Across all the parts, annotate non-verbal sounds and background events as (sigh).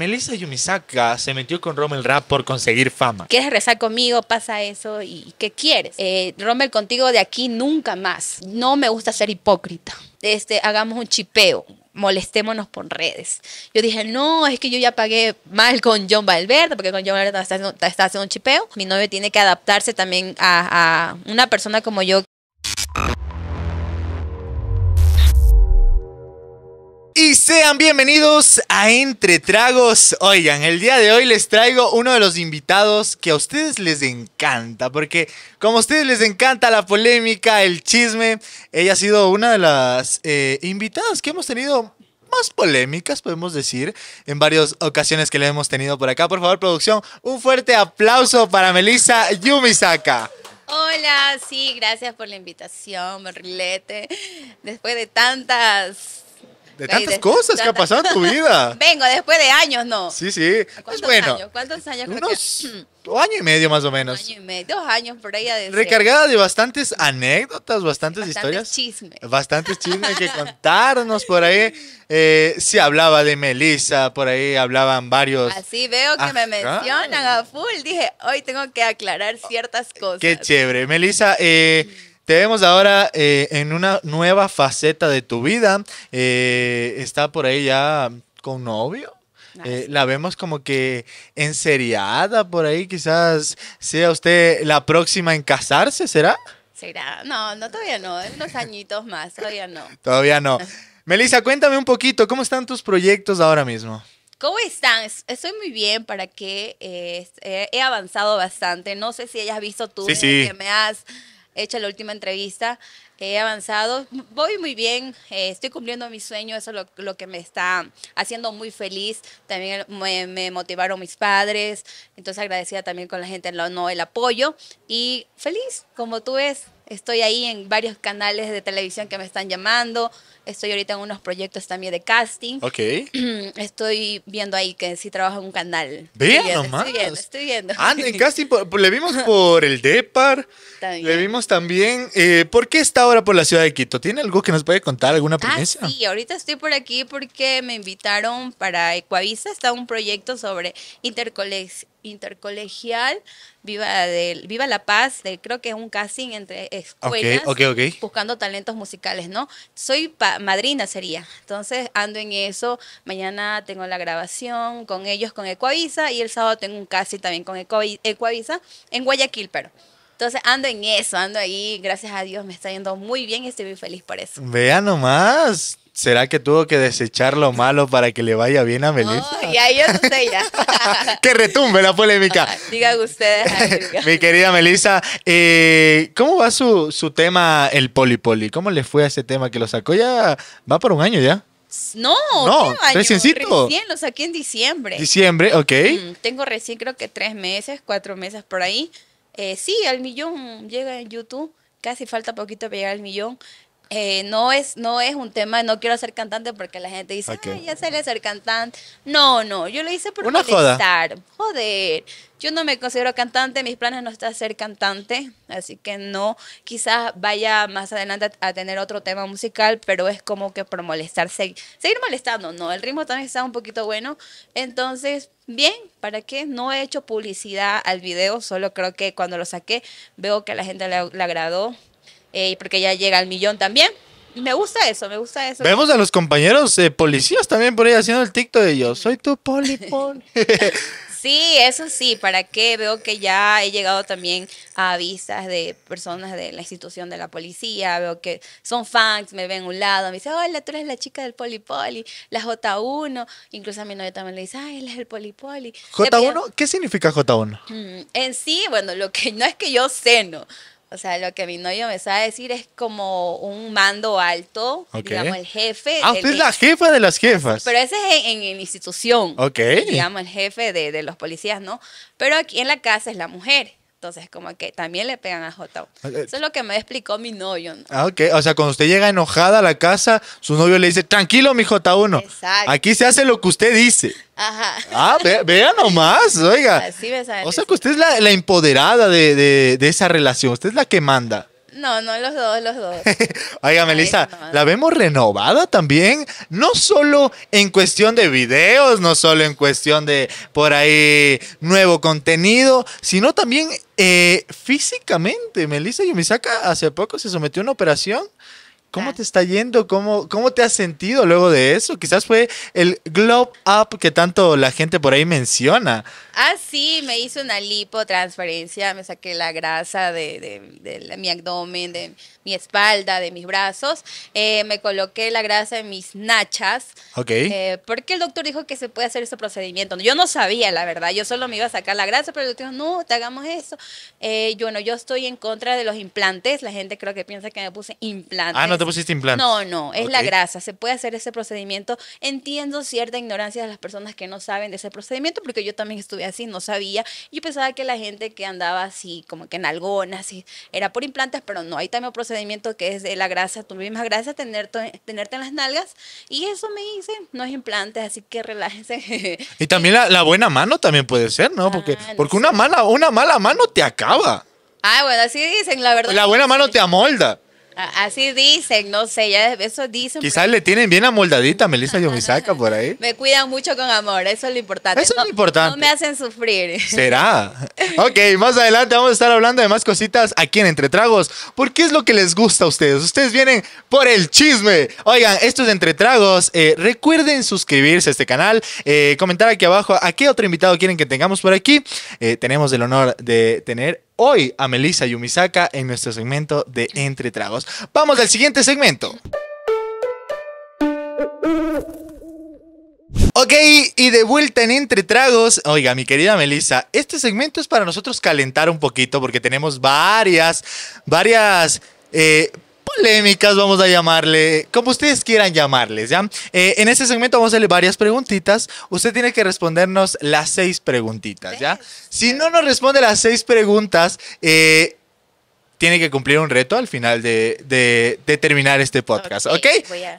Melissa Yumisaka se metió con Rommel Rap por conseguir fama. ¿Quieres rezar conmigo? Pasa eso. ¿Y qué quieres? Eh, Rommel, contigo de aquí nunca más. No me gusta ser hipócrita. Este, hagamos un chipeo molestémonos por redes. Yo dije, no, es que yo ya pagué mal con John Valverde, porque con John Valverde está haciendo, está haciendo un chipeo. Mi novio tiene que adaptarse también a, a, una persona como yo Y sean bienvenidos a Entre Tragos. Oigan, el día de hoy les traigo uno de los invitados que a ustedes les encanta, porque como a ustedes les encanta la polémica, el chisme, ella ha sido una de las eh, invitadas que hemos tenido más polémicas, podemos decir, en varias ocasiones que la hemos tenido por acá. Por favor, producción, un fuerte aplauso para Melissa Yumisaka. Hola, sí, gracias por la invitación, Merlete. Después de tantas de tantas cosas que ha pasado en tu (laughs) vida. Vengo, después de años, ¿no? Sí, sí. ¿Cuántos pues bueno, años? ¿Cuántos años? Unos hmm. año y medio más o menos. Un año y medio, dos años por ahí. decir. Recargada de bastantes anécdotas, bastantes, bastantes historias. Bastantes chismes que (laughs) contarnos por ahí. Eh, se hablaba de Melissa, por ahí hablaban varios. Así veo que me mencionan a full. Dije, hoy tengo que aclarar ciertas cosas. Qué chévere. Melissa, eh te vemos ahora eh, en una nueva faceta de tu vida. Eh, está por ahí ya con novio. Eh, la vemos como que enseriada por ahí. Quizás sea usted la próxima en casarse, ¿será? Será. No, no, todavía no. En unos añitos más, todavía no. todavía no. (laughs) Melissa, cuéntame un poquito, ¿cómo están tus proyectos ahora mismo? ¿Cómo están? Estoy muy bien, ¿para que he avanzado bastante. No sé si hayas visto tú sí, sí. que me has hecha la última entrevista, he avanzado, voy muy bien, eh, estoy cumpliendo mi sueño, eso es lo, que me está haciendo muy feliz, también me, motivaron mis padres, entonces agradecida también con la gente, no, el apoyo y feliz como tú ves. Estoy ahí en varios canales de televisión que me están llamando. Estoy ahorita en unos proyectos también de casting. Ok. (clears throat) Estoy viendo ahí que sí trabajo en un canal. Vean nomás. Estoy viendo, estoy viendo. Ah, en (laughs) casting le vimos por el DEPAR. También. Le vimos también. Eh, ¿Por qué está ahora por la ciudad de Quito? ¿Tiene algo que nos puede contar? ¿Alguna promesa? Ah, sí, ahorita estoy por aquí porque me invitaron para Ecuavisa. Está un proyecto sobre intercolegios intercolegial, Viva, del, Viva La Paz, creo que es un casting entre escuelas buscando talentos musicales, ¿no? Soy madrina sería, entonces ando en eso, mañana tengo la grabación con ellos, con Ecuavisa, y el sábado tengo un casting también con Ecuavisa en Guayaquil, pero... Entonces ando en eso, ando ahí, gracias a Dios me está yendo muy bien y estoy muy feliz por eso. Vea nomás, ¿Será que tuvo que desechar lo malo para que le vaya bien a Melissa? Y ahí yo sé ya. que retumbe la polémica. (laughs) Digan ustedes. Mi querida Melissa, eh, ¿cómo va su, tema el Poli Poli? ¿Cómo le fue a ese tema que lo sacó ya? Va por un año ya. No, no Recién lo saqué en diciembre. Diciembre, ok. Mm, tengo recién creo que tres meses, cuatro meses por ahí. Eh, sí, al millón llega en YouTube. Casi falta poquito para llegar al millón. Eh, no, es, no es un tema no quiero ser cantante porque la gente dice, que ya sale ser cantante. No, no, yo lo hice por molestar. Joder, yo no me considero cantante, mis planes no está ser cantante, así que no, quizás vaya más adelante a, tener otro tema musical, pero es como que por molestar, seguir molestando, no, el ritmo también está un poquito bueno, entonces, bien, ¿para qué? No he hecho publicidad al video, solo creo que cuando lo saqué veo que a la gente le agradó, eh, porque ya llega al millón también. Me gusta eso, me gusta eso. Vemos a los compañeros eh, policías también por ahí haciendo el TikTok de yo, soy tu poli, (laughs) sí, eso sí, para qué veo que ya he llegado también a vistas de personas de la institución de la policía, veo que son fans, me ven a un lado, me dicen, hola, tú eres la chica del Poli la J1, incluso a mi novia también le dice, ay, él es el Poli Poli. ¿J1? ¿Qué significa J1? Mm, en sí, bueno, lo que no es que yo sé, no o sea, lo que mi novio me sabe decir es como un mando alto, digamos, el jefe. Ah, usted es la jefa de las jefas. Pero ese es en, institución. Ok. Digamos, el jefe de los policías, ¿no? Pero aquí en la casa es la mujer. Entonces, como que también le pegan a J. Ah, eh. Eso es lo que me explicó mi novio. Ah, ok. O sea, cuando usted llega enojada a la casa, su novio le dice, tranquilo, mi J1. Exacto. Aquí se hace lo que usted dice. Ajá. Ah, vea nomás, oiga. O sea, que usted es la, empoderada de esa relación. Usted es la que manda. No, no, los dos, los dos. (laughs) Oiga, Melissa, la vemos renovada también, no solo en cuestión de videos, no solo en cuestión de por ahí nuevo contenido, sino también eh, físicamente. Melissa Yumisaka hace poco se sometió a una operación ¿Cómo te está yendo? ¿Cómo, ¿Cómo te has sentido luego de eso? Quizás fue el glow up que tanto la gente por ahí menciona. Ah, sí, me hice una lipotransferencia, me saqué la grasa de, mi abdomen, de mi espalda, de mis brazos. Eh, me coloqué la grasa en mis nachas. Ok. Eh, porque el doctor dijo que se puede hacer ese procedimiento. Yo no sabía, la verdad. Yo solo me iba a sacar la grasa, pero el doctor dijo, no, te hagamos eso. Eh, yo, bueno, yo estoy en contra de los implantes. La gente creo que piensa que me puse implantes. Ah, no te pusiste implantes. No, no, es la grasa. Se puede hacer ese procedimiento. Entiendo cierta ignorancia de las personas que no saben de ese procedimiento, porque yo también estuve así, no sabía. Yo pensaba que la gente que andaba así, como que en algona, así, era por implantes, pero no, hay también un que es de la grasa, tu misma grasa, tener, tenerte en las nalgas. Y eso me dice no es implante, así que relájense. (laughs) Y también la, buena mano también puede ser, ¿no? Ah, porque, porque una, mala, una mala mano te acaba. Ah, bueno, así dicen, la verdad. La buena mano te amolda. Así dicen, no sé, ya eso dicen. Quizás le tienen bien amoldadita yo Melissa saca por ahí. Me cuidan mucho con amor, eso es lo importante. Eso es lo importante. No me hacen sufrir. ¿Será? (laughs) ok, más adelante vamos a estar hablando de más cositas aquí en Entre Tragos. ¿Por qué es lo que les gusta a ustedes? Ustedes vienen por el chisme. Oigan, esto es Entre Tragos. Eh, recuerden suscribirse a este canal, eh, comentar aquí abajo a qué otro invitado quieren que tengamos por aquí. Eh, tenemos el honor de tener hoy a Melissa Yumisaka en nuestro segmento de Entre Tragos. Vamos al siguiente segmento. Ok, y de vuelta en Entre Tragos. Oiga, mi querida Melissa, este segmento es para nosotros calentar un poquito porque tenemos varias, varias eh, polémicas, vamos a llamarle, como ustedes quieran llamarles, ¿ya? Eh, en este segmento vamos a hacerle varias preguntitas. Usted tiene que respondernos las seis preguntitas, ¿ya? Si no nos responde las seis preguntas, eh, tiene que cumplir un reto al final de, terminar este podcast, ¿ok?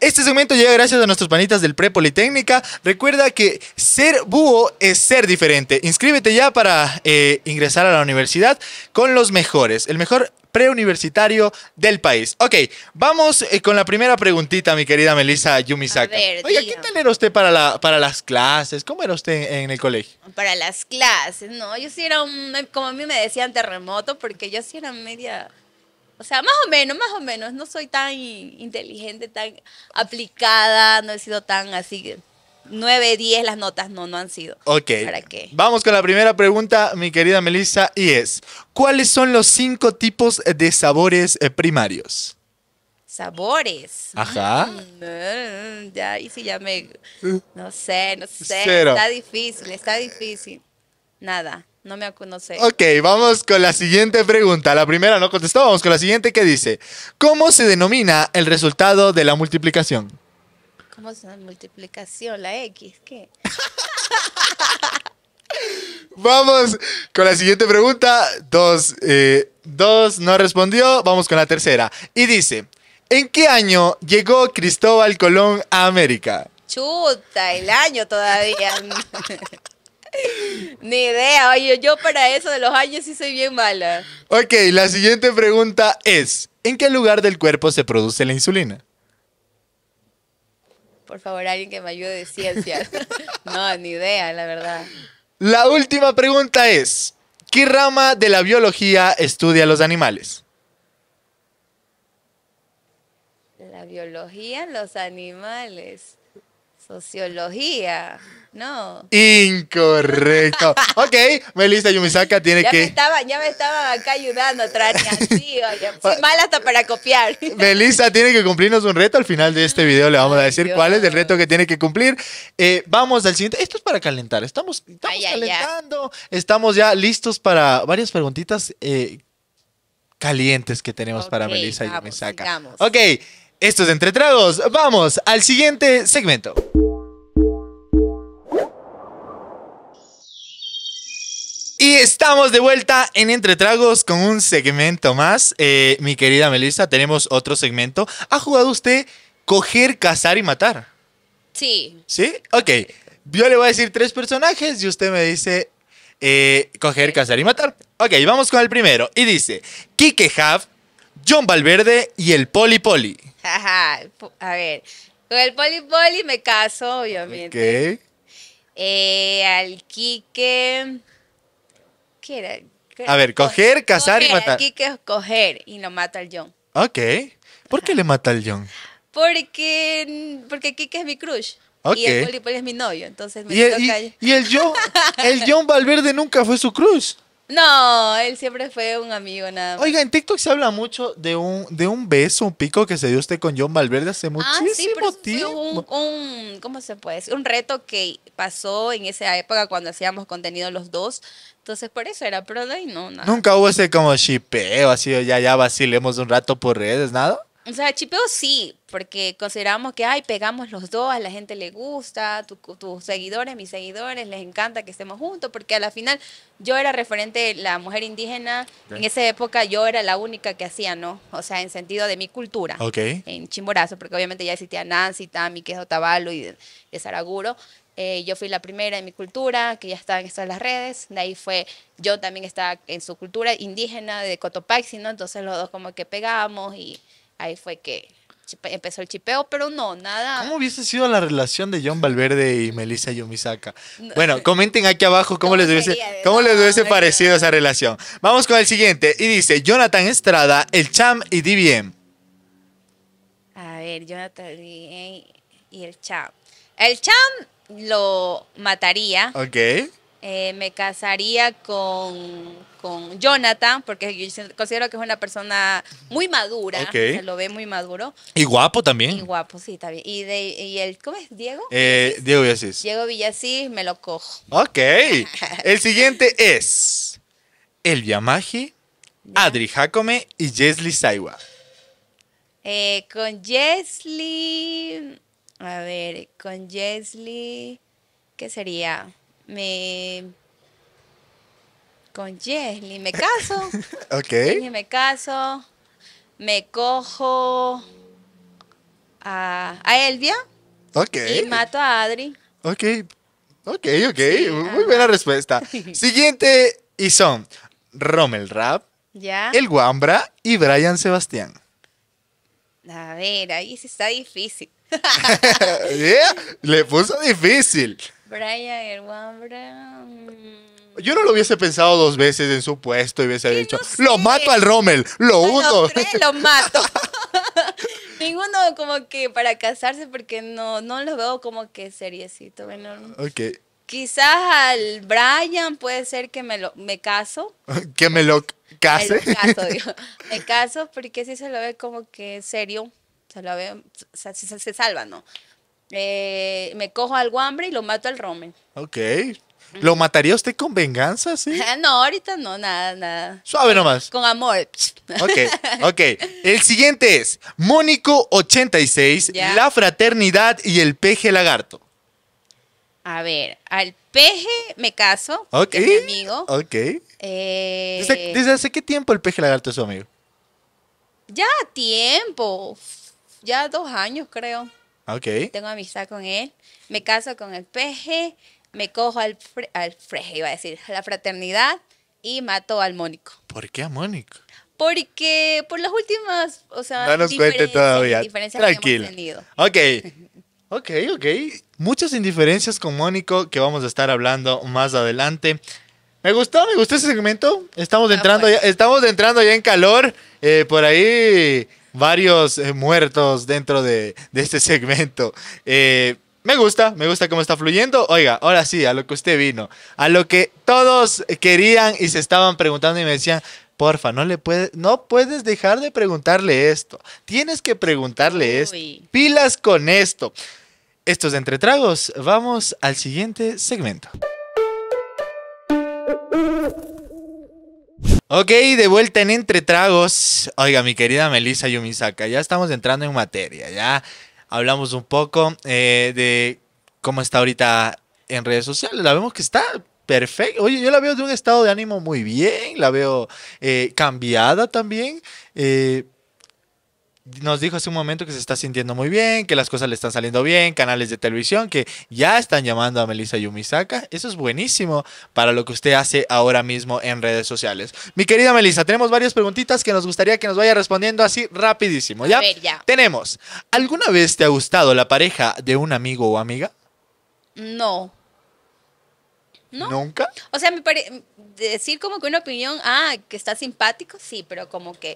Este segmento llega gracias a nuestros panitas del Pre-Politécnica. Recuerda que ser búho es ser diferente. Inscríbete ya para eh, ingresar a la universidad con los mejores. El mejor preuniversitario del país. Ok, vamos eh, con la primera preguntita, mi querida Melissa Yumisaka. A ver, Oiga, ¿qué tal era usted para, la, para las clases? ¿Cómo era usted en, el colegio? Para las clases, no, yo sí era un, como a mí me decían terremoto, porque yo sí era media... O sea, más o menos, más o menos. No soy tan inteligente, tan aplicada, no he sido tan así 9, 10 las notas, no, no han sido. Ok. ¿Para qué? Vamos con la primera pregunta, mi querida Melissa, y es, ¿cuáles son los cinco tipos de sabores eh, primarios? Sabores. Ajá. Mm, ya, y si ya me... No sé, no sé. Está difícil, está difícil. Nada. No me ha Ok, vamos con la siguiente pregunta. La primera no contestó, vamos con la siguiente que dice, ¿cómo se denomina el resultado de la multiplicación? a la multiplicación, la X, ¿qué? Vamos con la siguiente pregunta. Dos, eh, dos no respondió. Vamos con la tercera. Y dice, ¿en qué año llegó Cristóbal Colón a América? Chuta, el año todavía. (laughs) Ni idea, oye, yo para eso de los años sí soy bien mala. Ok, la siguiente pregunta es, ¿en qué lugar del cuerpo se produce la insulina? Por favor, alguien que me ayude de ciencias. (laughs) no, ni idea, la verdad. La última pregunta es, ¿qué rama de la biología estudia los animales? La biología, los animales. Sociología. No. Incorrecto. (laughs) ok, Melissa Yumisaka tiene que. Me estaba, ya me estaban acá ayudando, a (laughs) Sí, oye. Soy mala hasta para copiar. (laughs) Melissa tiene que cumplirnos un reto. Al final de este video le vamos a decir cuál es el reto que tiene que cumplir. Eh, vamos al siguiente. Esto es para calentar. Estamos, estamos calentando. Estamos ya listos para varias preguntitas eh, calientes que tenemos para Melissa y Yumisaka. Ok, esto es Entre Tragos. Vamos al siguiente segmento. Y estamos de vuelta en Entre Tragos con un segmento más. Eh, mi querida Melissa, tenemos otro segmento. ¿Ha jugado usted coger, cazar y matar? Sí. ¿Sí? Ok. Yo le voy a decir tres personajes y usted me dice eh, coger, cazar y matar. Ok, vamos con el primero. Y dice, Kike Hav, John Valverde y el Poli Poli. a ver, con el Poli Poli me caso, obviamente. Ok. Eh, al Quique... A ver, coger, cazar y matar. Aquí que es coger y lo mata el John. Ok. ¿Por qué le mata al John? Porque, porque Kike es mi crush. Ok. Y el es mi novio, entonces me el, y, el John, (laughs) el Valverde nunca fue su crush. No, él siempre fue un amigo nada más. Oiga, en TikTok se habla mucho de un, de un beso, un pico que se dio usted con John Valverde hace muchísimo ah, sí, tiempo. Fue un, un, ¿cómo se puede decir? Un reto que pasó en esa época cuando hacíamos contenido los dos entonces por eso era de ahí no nada. Nunca hubo ese como shipeo, así, ya, ya vacilemos un rato por redes, nada. O sea, chipeo sí, porque consideramos que, ay, pegamos los dos, a la gente le gusta, tus seguidores, mis seguidores, les encanta que estemos juntos, porque a la final yo era referente, la mujer indígena, en esa época yo era la única que hacía, ¿no? O sea, en sentido de mi cultura, en Chimborazo, porque obviamente ya existía Nancy, Tami, que Tabalo y de Saraguro, eh, yo fui la primera en mi cultura, que ya estaba en estas las redes. De ahí fue, yo también estaba en su cultura indígena de Cotopaxi, ¿no? Entonces los dos como que pegamos y ahí fue que empezó el chipeo, pero no, nada. ¿Cómo hubiese sido la relación de John Valverde y Melissa Yomizaka? bueno, comenten aquí abajo cómo, (laughs) les hubiese, cómo les hubiese parecido esa relación. Vamos con el siguiente. Y dice, Jonathan Estrada, el Cham y DBM. A ver, Jonathan y el Cham. El Cham lo mataría. Ok. Eh, me casaría con con Jonathan, porque yo considero que es una persona muy madura, lo ve muy maduro. Y guapo también. Y guapo, sí, también. ¿Y, el, cómo es? ¿Diego? Eh, Diego Villasís. Diego Villasís, me lo cojo. Ok. (laughs) el siguiente es El Adri Jacome y Jesly Saiwa. Eh, con Jesly, a ver, con Jesly, ¿qué sería? Me... Con Jesly, me caso. (laughs) ok. me caso. Me cojo a, a Elvia. Ok. Y mato a Adri. Ok. Ok, ok. Muy buena respuesta. (laughs) Siguiente y son Rommel Rap, ¿Ya? El Guambra y Brian Sebastián. A ver, ahí sí está difícil. (laughs) ¿Eh? le puso difícil. Brian, el Wambra. Mm. Yo no lo hubiese pensado dos veces en su puesto y hubiese dicho, lo mato al Rommel, lo uno. lo mato. (laughs) Ninguno como que para casarse porque no, no lo veo como que seriecito. Bueno, ok. Quizás al Brian puede ser que me, lo, me caso. (laughs) que me lo case. Me caso, (laughs) Me caso porque si se lo ve como que serio, se lo ve, se, salva, ¿no? Eh, me cojo al hambre y lo mato al Rommel. Ok, ¿Lo mataría usted con venganza, sí? (laughs) no, ahorita no, nada, nada. Suave nomás. Con amor. ok, ok. El siguiente es Mónico86, La Fraternidad y el Peje Lagarto. A ver, al peje me caso. Ok. es mi amigo. Ok. Eh, ¿Desde, hace qué tiempo el peje lagarto es su amigo? Ya tiempo. Ya dos años, creo. Ok. Tengo amistad con él. Me caso con el peje me cojo al, al freje, iba a decir, a la fraternidad y mato al Mónico. ¿Por qué a Mónico? Porque por las últimas, o sea, no nos cuente todavía. Tranquilo. Ok. (laughs) Ok, ok. Muchas indiferencias con Mónico que vamos a estar hablando más adelante. Me gustó, me gustó ese segmento. Estamos ah, entrando, pues. ya, estamos entrando ya en calor. Eh, por ahí varios eh, muertos dentro de, de este segmento. Eh, me gusta, me gusta cómo está fluyendo. Oiga, ahora sí, a lo que usted vino, a lo que todos querían y se estaban preguntando y me decían, porfa, no le puedes, no puedes dejar de preguntarle esto. Tienes que preguntarle esto. Pilas con esto. Estos es entre tragos. Vamos al siguiente segmento. Ok, de vuelta en Entre Tragos. Oiga, mi querida Melissa Yumisaka, ya estamos entrando en materia, ya hablamos un poco eh, de cómo está ahorita en redes sociales. La vemos que está perfecta. Oye, yo la veo de un estado de ánimo muy bien, la veo eh, cambiada también. Eh, nos dijo hace un momento que se está sintiendo muy bien, que las cosas le están saliendo bien, canales de televisión que ya están llamando a Melissa Yumisaka. Eso es buenísimo para lo que usted hace ahora mismo en redes sociales. Mi querida Melissa, tenemos varias preguntitas que nos gustaría que nos vaya respondiendo así rapidísimo, ¿ya? A ver, ya. Tenemos, ¿alguna vez te ha gustado la pareja de un amigo o amiga? No. ¿Nunca? O sea, me decir como que una opinión, ah, que está simpático, sí, pero como que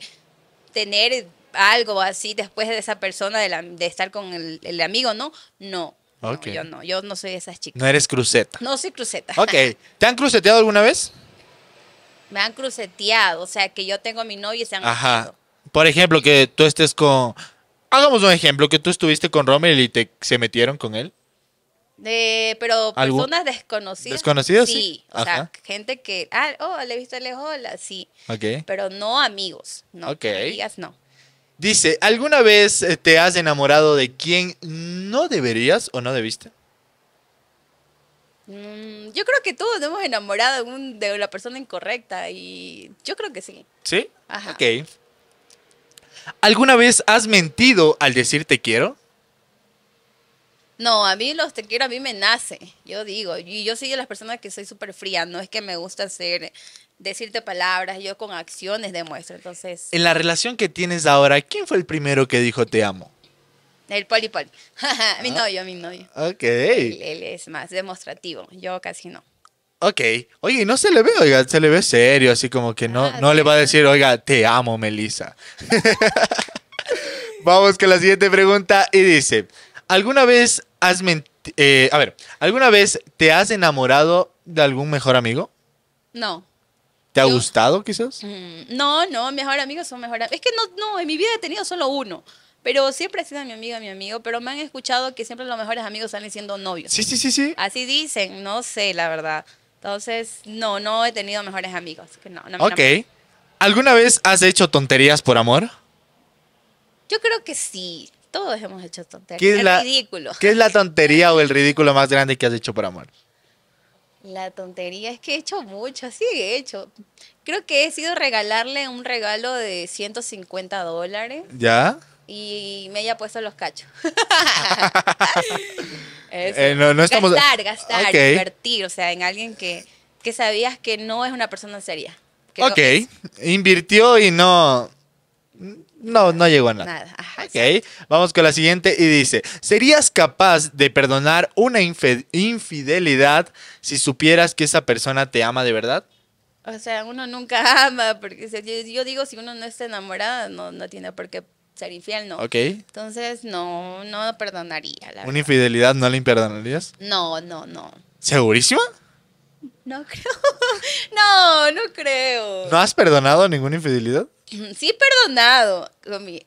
tener algo así después de esa persona, de, estar con el, amigo, ¿no? No. Yo no, yo no soy de esas chicas. No eres cruceta. No soy cruceta. Ok. ¿Te han cruceteado alguna vez? Me han cruceteado, o sea, que yo tengo a mi novio y se han... Ajá. Por ejemplo, que tú estés con... Hagamos un ejemplo, que tú estuviste con Rommel y te, se metieron con él. pero personas desconocidas. ¿Desconocidas? Sí. O sea, gente que, ah, oh, le he visto lejos, sí. Ok. Pero no amigos, no. Amigas, no. Dice, ¿alguna vez eh, te has enamorado de quien no deberías o no debiste? Mm, yo creo que todos hemos enamorado de, de la persona incorrecta y yo creo que sí. ¿Sí? Ajá. Ok. ¿Alguna vez has mentido al decir te quiero? No, a mí los te quiero, a mí me nace, yo digo. Y yo soy de las personas que soy súper fría, no es que me gusta ser decirte palabras, yo con acciones demuestro. Entonces. En la relación que tienes ahora, ¿quién fue el primero que dijo te amo? El poli poli. (laughs) mi ah. novio, mi novio. Él, es más demostrativo, yo casi no. Ok. Oye, no se le ve, oiga, se le ve serio, así como que no, ah, no le va a decir, oiga, te amo, Melissa. (laughs) Vamos con la siguiente pregunta y dice, ¿alguna vez has mentido, eh, a ver, ¿alguna vez te has enamorado de algún mejor amigo? No. ¿Te ha gustado quizás? Mm, no, no, mejor amigos son mejor Es que no, no, en mi vida he tenido solo uno. Pero siempre ha sido mi amiga, mi amigo. Pero me han escuchado que siempre los mejores amigos salen siendo novios. Sí, sí, sí, sí. Así dicen, no sé, la verdad. Entonces, no, no he tenido mejores amigos. ok. ¿Alguna vez has hecho tonterías por amor? Yo creo que sí. Todos hemos hecho tonterías. ¿Qué es la (laughs) tontería o el ridículo más grande que has hecho por amor? La tontería es que he hecho mucho, sí he hecho. Creo que he sido regalarle un regalo de 150 dólares. ¿Ya? Y me haya puesto los cachos. (laughs) Eh, gastar, gastar, invertir, o sea, en alguien que, sabías que no es una persona seria. ok, invirtió y no... No, no llegó a nada. nada. ok, vamos con la siguiente y dice, ¿serías capaz de perdonar una infidelidad si supieras que esa persona te ama de verdad? O sea, uno nunca ama, porque yo digo, si uno no está enamorado, no, tiene por qué ser infiel, ¿no? Ok. Entonces, no, no perdonaría. ¿Una infidelidad no la perdonarías? No, no, no. ¿Segurísima? No creo. (laughs) no, no creo. ¿No has perdonado ninguna infidelidad? (laughs) sí perdonado con, mi,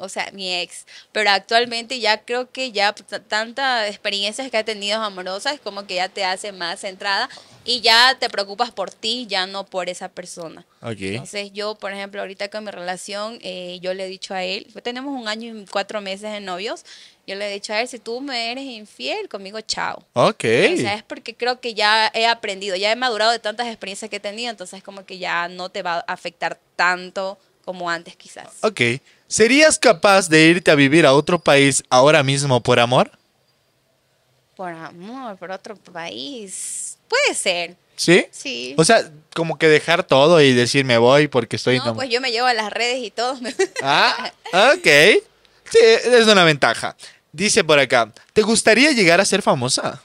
o sea, mi ex, pero actualmente ya creo que ya tantas experiencias que he tenido amorosas como que ya te hace más centrada y ya te preocupas por ti, ya no por esa persona. Entonces yo, por ejemplo, ahorita con mi relación, eh, yo le he dicho a él, tenemos un año y cuatro meses de novios, yo le he dicho a él, si tú me eres infiel, conmigo chao. Ok. es porque creo que ya he aprendido, ya he madurado de tantas experiencias que he tenido, entonces como que ya no te va a afectar tanto como antes quizás. Ok. ¿Serías capaz de irte a vivir a otro país ahora mismo por amor? Por amor, por otro país. Puede ser. ¿Sí? Sí. O sea, como que dejar todo y decir me voy porque estoy... No, pues yo me llevo a las redes y todo. (laughs) ah, ok. Sí, es una ventaja. Dice por acá, ¿te gustaría llegar a ser famosa?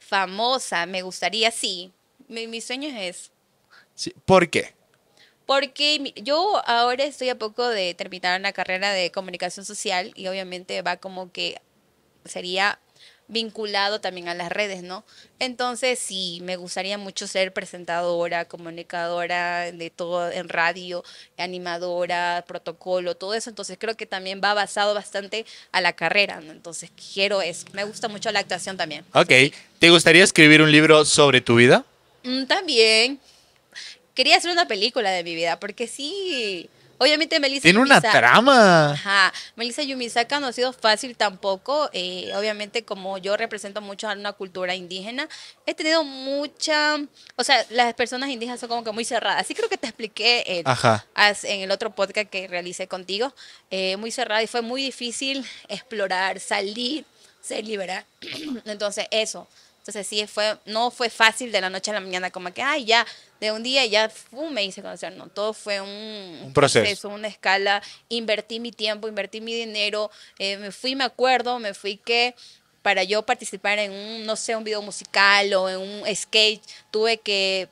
Famosa, me gustaría, sí. Mi, sueño es... ¿Por qué? Porque yo ahora estoy a poco de terminar una carrera de comunicación social y obviamente va como que sería vinculado también a las redes, ¿no? Entonces, sí, me gustaría mucho ser presentadora, comunicadora de todo en radio, animadora, protocolo, todo eso. Entonces, creo que también va basado bastante a la carrera, ¿no? Entonces, quiero eso. Me gusta mucho la actuación también. Ok. ¿Te gustaría escribir un libro sobre tu vida? Mm, también quería hacer una película de mi vida, porque sí. Obviamente Melissa Tiene una trama. Ajá. Melissa Yumisaka no ha sido fácil tampoco. Eh, obviamente, como yo represento mucho a una cultura indígena, he tenido mucha. O sea, las personas indígenas son como que muy cerradas. Sí creo que te expliqué en, en el otro podcast que realicé contigo. Eh, muy cerrada y fue muy difícil explorar, salir, ser liberar, (clears throat) Entonces, eso. Entonces sí fue, no fue fácil de la noche a la mañana, como que, ay, ya, de un día ya me hice conocer. No, todo fue un, proceso. una escala. Invertí mi tiempo, invertí mi dinero. Eh, me fui, me acuerdo, me fui que para yo participar en un, no sé, un video musical o en un skate, tuve que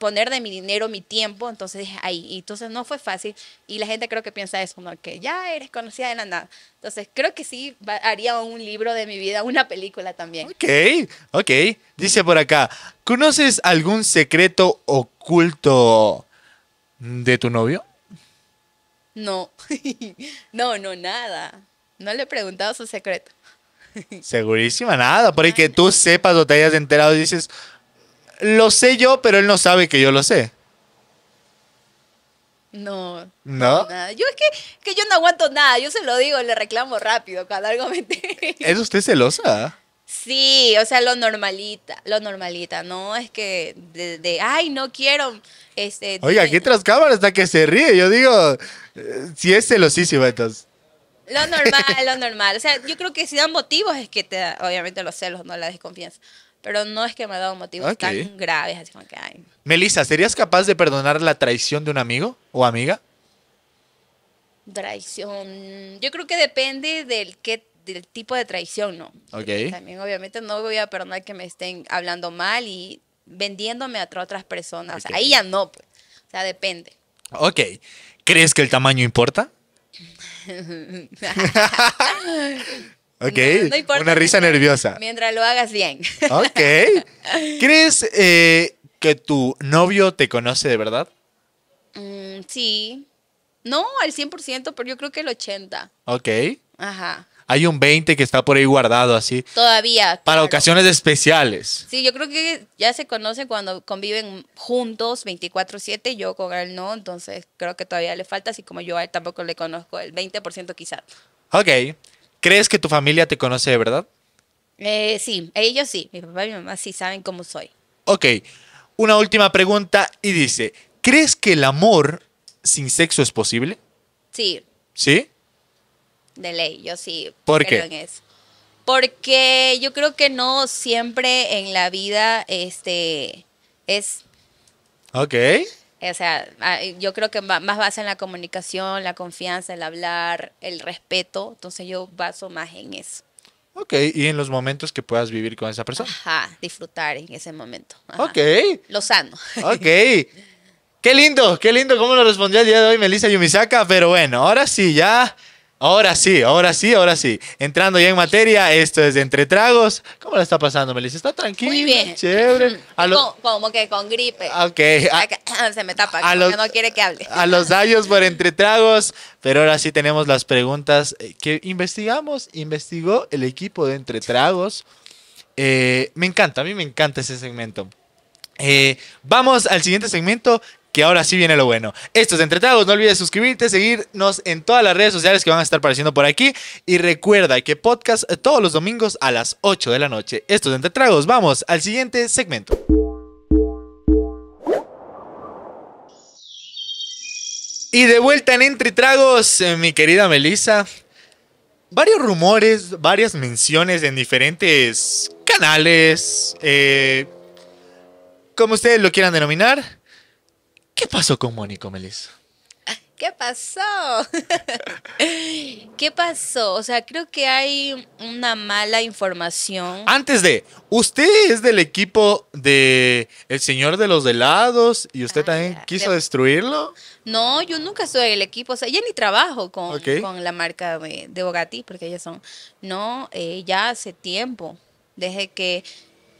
poner de mi dinero, mi tiempo, entonces ahí, y entonces no fue fácil y la gente creo que piensa eso, ¿no? que ya eres conocida de la nada. Entonces creo que sí haría un libro de mi vida, una película también. Ok, ok. Dice por acá, ¿conoces algún secreto oculto de tu novio? No, (laughs) no, no, nada. No le he preguntado su secreto. (laughs) Segurísima, nada. Por ahí que tú sepas o te hayas enterado y dices, lo sé yo, pero él no sabe que yo lo sé. No. ¿No? Yo es que, yo no aguanto nada. Yo se lo digo, le reclamo rápido Cada algo me (laughs) ¿Es usted celosa? Sí, o sea, lo normalita, lo normalita, no es que de, de ay, no quiero. Este, Oiga, aquí tras cámara hasta que se ríe. Yo digo, eh, si es celosísimo, entonces. Lo normal, lo normal. O sea, yo creo que si dan motivos es que te da, obviamente, los celos, no la desconfianza. Pero no es que me ha dado motivos tan graves, así como que Melissa, ¿serías capaz de perdonar la traición de un amigo o amiga? Traición. Yo creo que depende del qué del tipo de traición, ¿no? Ok. También obviamente no voy a perdonar que me estén hablando mal y vendiéndome a otras personas. ahí ya no, pues. O sea, depende. Ok. ¿Crees que el tamaño importa? (laughs) (laughs) Ok, una risa nerviosa. Mientras lo hagas bien. Ok. (laughs) ¿Crees eh, que tu novio te conoce de verdad? Mm, sí. No, al 100%, pero yo creo que el 80%. Ok. Ajá. Hay un 20 que está por ahí guardado así. Todavía. Para ocasiones especiales. Sí, yo creo que ya se conoce cuando conviven juntos 24/7, yo con él no, entonces creo que todavía le falta, así como yo tampoco le conozco el 20% quizás. Ok. ¿Crees que tu familia te conoce de verdad? Eh, sí, ellos sí, mi papá y mi mamá sí saben cómo soy. Ok, una última pregunta y dice, ¿crees que el amor sin sexo es posible? Sí. ¿Sí? De ley, yo sí. ¿Por qué? Porque yo creo que no siempre en la vida este es... Ok. O sea, ah, yo creo que más basa en la comunicación, la confianza, el hablar, el respeto. Entonces yo baso más en eso. Ok, y en los momentos que puedas vivir con esa persona. Ajá, disfrutar en ese momento. Ok. Lo sano. Ok. (laughs) Qué lindo, qué lindo cómo lo respondió el día de hoy Melissa Yumisaka, pero bueno, ahora sí, ya Ahora sí, ahora sí, ahora sí. Entrando ya en materia, esto es de Entre Tragos. ¿Cómo la está pasando, Melissa? ¿Está tranquila? Muy bien. Chévere. (laughs) Como que con gripe. Ok. (laughs) Se me tapa, a no quiere que hable. A los daños por (laughs) Entre Tragos. Pero ahora sí tenemos las preguntas eh, que investigamos, investigó el equipo de Entre Tragos. Eh, me encanta, a mí me encanta ese segmento. Eh, vamos al siguiente segmento que ahora sí viene lo bueno. Esto es Tragos... no olvides suscribirte, seguirnos en todas las redes sociales que van a estar apareciendo por aquí y recuerda que podcast todos los domingos a las 8 de la noche. Esto es Tragos... vamos al siguiente segmento. Y de vuelta en Entre Tragos, eh, mi querida Melissa. Varios rumores, varias menciones en diferentes canales, eh, como ustedes lo quieran denominar ¿Qué pasó con Mónico, Melissa? Ah, ¿Qué pasó? (laughs) ¿Qué pasó? O sea, creo que hay una mala información. Antes de, usted es del equipo de El Señor de los delados y usted ah, también quiso destruirlo. No, yo nunca soy del equipo, o sea, ya ni trabajo con, con la marca de, Bogatí, porque ellas son, no, eh, ya hace tiempo, desde que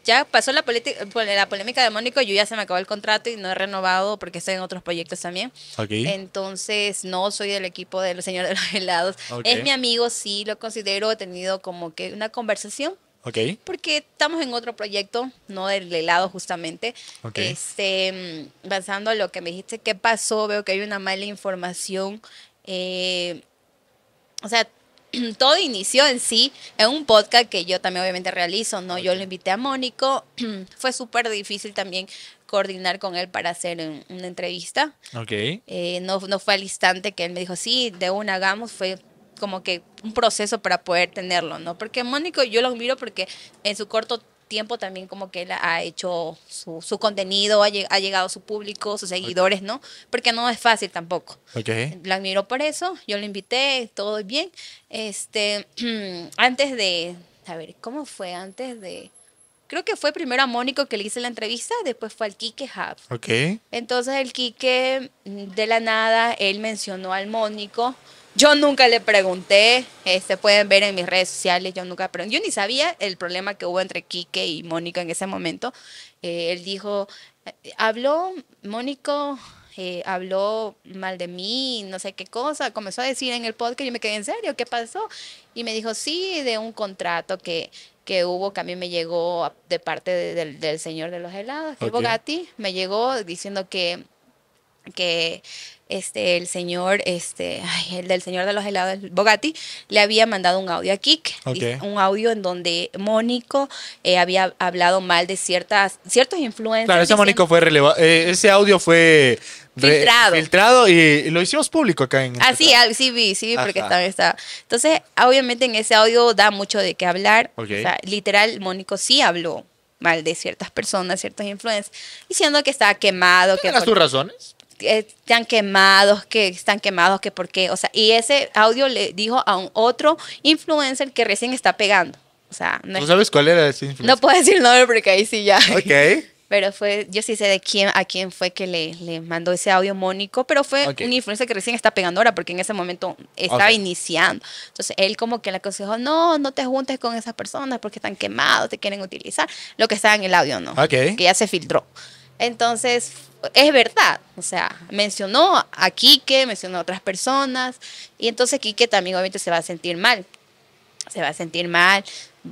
ya pasó la, pues, la polémica de Mónico, yo ya se me acabó el contrato y no he renovado porque estoy en otros proyectos también. Okay. Entonces, no soy del equipo del señor de los (laughs) helados. Es mi amigo, sí, lo considero, he tenido como que una conversación. Ok. Porque estamos en otro proyecto, no del helado justamente. Este, mm, basando a lo que me dijiste, ¿qué pasó? Veo que hay una mala información. Eh, o sea, (clears throat) todo inició en sí en un podcast que yo también obviamente realizo, ¿no? Yo lo invité a Mónico, (clears throat) fue súper difícil también coordinar con él para hacer una entrevista. Ok. Eh, no, no fue al instante que él me dijo, sí, de una hagamos, fue como que un proceso para poder tenerlo, ¿no? Porque Mónico yo lo miro porque en su corto tiempo también como que él ha hecho su, contenido, ha, llegado su público, sus seguidores, ¿no? Porque no es fácil tampoco. Lo admiro por eso, yo lo invité, todo bien. Este, (clears throat) antes de, a ver, ¿cómo fue? Antes de creo que fue primero a Mónico que le hice la entrevista, después fue al Quique Hub. Entonces el Quique, mm, de la nada, él mencionó al Mónico yo nunca le pregunté, se este, pueden ver en mis redes sociales, yo nunca pregunté. Yo ni sabía el problema que hubo entre Quique y Mónica en ese momento. Eh, él dijo, eh, habló Mónico, eh, habló mal de mí, no sé qué cosa, comenzó a decir en el podcast, yo me quedé en serio, ¿qué pasó? Y me dijo, sí, de un contrato que, que hubo, que a mí me llegó de parte del señor de los helados, Bogati, me llegó diciendo que que este, el señor, este, el del señor de los helados, Bogatti, le había mandado un audio a Kik, un audio en donde Mónico eh, había hablado mal de ciertas, ciertos influencias Claro, ese Mónico fue eh, ese audio fue filtrado. y, lo hicimos público acá en... Este ah, sí, sí sí porque estaba... Entonces, obviamente en ese audio da mucho de qué hablar. literal, Mónico sí habló mal de ciertas personas, ciertos influencias, diciendo que estaba quemado. ¿Tienes que tus razones? están quemados, que están quemados, que por qué. O sea, y ese audio le dijo a un otro influencer que recién está pegando. O sea, no, sabes cuál era ese influencer? No puedo decir el nombre porque ahí sí ya. Ok. (laughs) Pero fue, yo sí sé de quién, a quién fue que le, le mandó ese audio Mónico, pero fue un influencer que recién está pegando ahora, porque en ese momento estaba iniciando. Entonces él como que le aconsejó, no, no te juntes con esas personas porque están quemados, te quieren utilizar, lo que estaba en el audio, ¿no? Que ya se filtró. Entonces, es verdad, o sea, mencionó a Quique, mencionó a otras personas, y entonces Quique también obviamente se va a sentir mal, se va a sentir mal.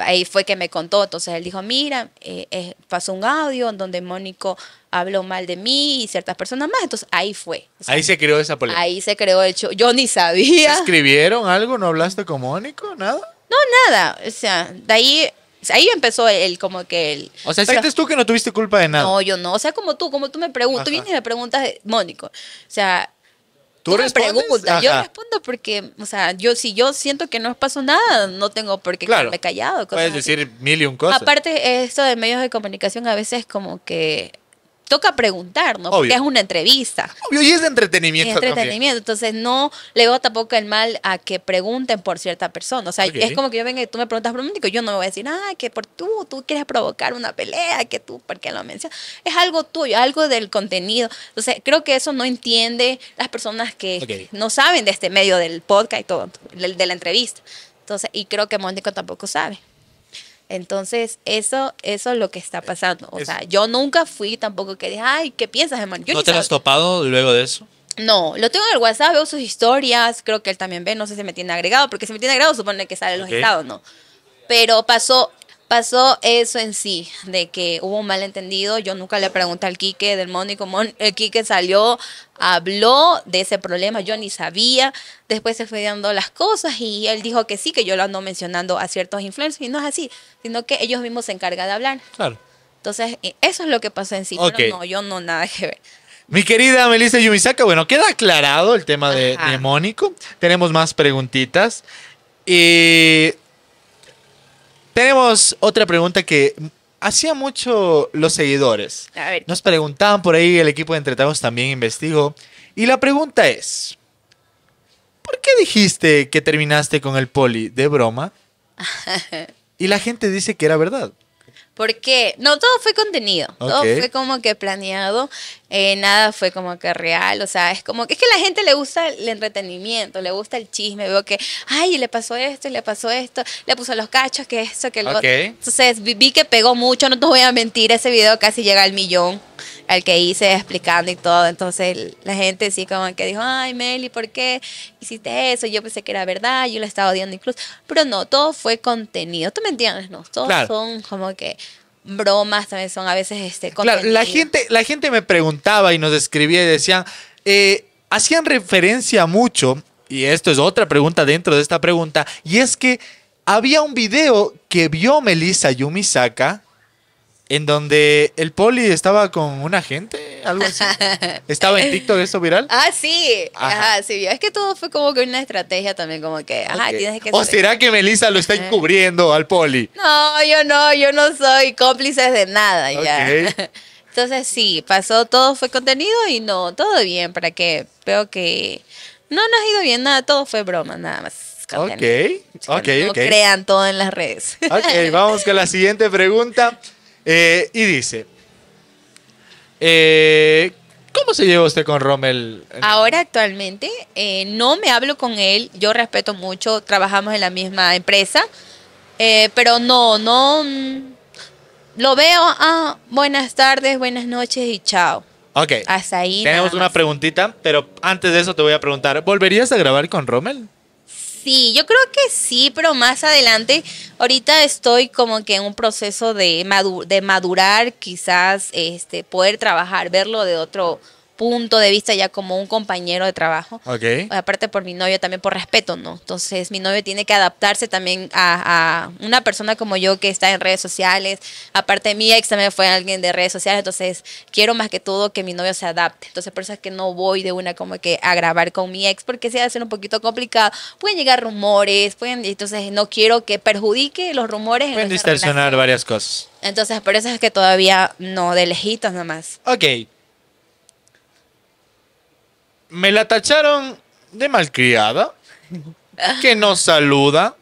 Ahí fue que me contó, entonces él dijo, mira, eh, pasó un audio en donde Mónico habló mal de mí y ciertas personas más, entonces ahí fue. ahí se creó esa polémica. Ahí se creó el show, yo ni sabía. ¿Se ¿Escribieron algo? ¿No hablaste con Mónico? ¿Nada? No, nada, o sea, de ahí pues ahí empezó el, como que el... O sea, tú que no tuviste culpa de nada. No, yo no. O sea, como tú, como tú me preguntas, tú vienes y me preguntas, eh, Mónico. O sea, tú, respondes? yo respondo porque, o sea, yo si yo siento que no pasó nada, no tengo por qué quedarme callado. puedes decir mil y un cosas. Aparte, esto de medios de comunicación a veces como que toca preguntar, ¿no? Porque es una entrevista. Obvio, y es de entretenimiento. Es entretenimiento. Entonces, no le veo tampoco el mal a que pregunten por cierta persona. O sea, es como que yo venga y tú me preguntas por un yo no me voy a decir, ah, que por tú, tú quieres provocar una pelea, que tú, porque qué lo mencionas? Es algo tuyo, algo del contenido. Entonces, creo que eso no entiende las personas que no saben de este medio del podcast y todo, de, de la entrevista. Entonces, y creo que Mónico tampoco sabe. Entonces, eso, eso es lo que está pasando. O sea, yo nunca fui tampoco que dije, ay, ¿qué piensas, hermano? ¿No te has topado luego de eso? No, lo tengo en el WhatsApp, veo sus historias, creo que él también ve, no sé si me tiene agregado, porque si me tiene agregado supone que sale los estados, ¿no? Pero pasó pasó eso en sí, de que hubo un malentendido. Yo nunca le pregunté al Quique del Mónico. el Quique salió, habló de ese problema, yo ni sabía. Después se fue dando las cosas y él dijo que sí, que yo lo ando mencionando a ciertos influencers. Y no es así, sino que ellos mismos se encargan de hablar. Claro. Entonces, eh, eso es lo que pasó en sí. no, yo no nada que ver. Mi querida Melissa Yumisaka, bueno, queda aclarado el tema de, Mónico. Tenemos más preguntitas. Y. Eh, tenemos otra pregunta que hacía mucho los seguidores. Nos preguntaban por ahí, el equipo de Entretagos también investigó. Y la pregunta es, ¿por qué dijiste que terminaste con el poli de broma? (laughs) y la gente dice que era verdad. Porque no todo fue contenido, todo fue como que planeado, eh, nada fue como que real, o sea, es como que es que a la gente le gusta el entretenimiento, le gusta el chisme, veo que, ay, le pasó esto, le pasó esto, le puso los cachos, que eso, que lo okay. Entonces vi que pegó mucho, no te voy a mentir, ese video casi llega al millón el que hice explicando y todo. Entonces la gente sí como que dijo, ay Meli, ¿por qué hiciste eso? Yo pensé que era verdad, yo la estaba odiando incluso. Pero no, todo fue contenido. ¿Tú me entiendes? No, todos son como que bromas también son a veces este contenido. la gente, la gente me preguntaba y nos escribía y decían, eh, hacían referencia mucho, y esto es otra pregunta dentro de esta pregunta, y es que había un video que vio Melissa Yumisaka en donde el poli estaba con una gente, algo así. (laughs) ¿Estaba en TikTok eso viral? (laughs) Ah, sí. Ajá, sí. Es que todo fue como que una estrategia también, como que, ajá, tienes que... ¿O será que Melissa lo está encubriendo al poli? No, yo no, yo no soy cómplice de nada ya. Okay. (laughs) Entonces sí, pasó, todo fue contenido y no, todo bien, ¿para que Veo que no nos ha ido bien, nada, todo fue broma, nada más. Contenido. Ok, ok, no crean todo en las redes. Ok, vamos con la siguiente pregunta. Eh, y dice, eh, ¿cómo se lleva usted con Rommel? Ahora actualmente eh, no me hablo con él, yo respeto mucho, trabajamos en la misma empresa, pero no, no, mm, lo veo, ah, buenas tardes, buenas noches y chao. Ok. Hasta ahí. Tenemos una preguntita, pero antes de eso te voy a preguntar, ¿volverías a grabar con Rommel? Sí, yo creo que sí, pero más adelante, ahorita estoy como que en un proceso de, de madurar, quizás este, poder trabajar, verlo de otro, punto de vista ya como un compañero de trabajo. Okay. Aparte por mi novio, también por respeto, ¿no? Entonces mi novio tiene que adaptarse también a, una persona como yo que está en redes sociales. Aparte mi ex también fue alguien de redes sociales, entonces quiero más que todo que mi novio se adapte. Entonces por eso es que no voy de una como que a grabar con mi ex porque se va a hacer un poquito complicado. Pueden llegar rumores, pueden, entonces no quiero que perjudique los rumores. Pueden distorsionar varias cosas. Entonces por eso es que todavía no, de lejitos nomás. Ok me la tacharon de malcriada, que no saluda,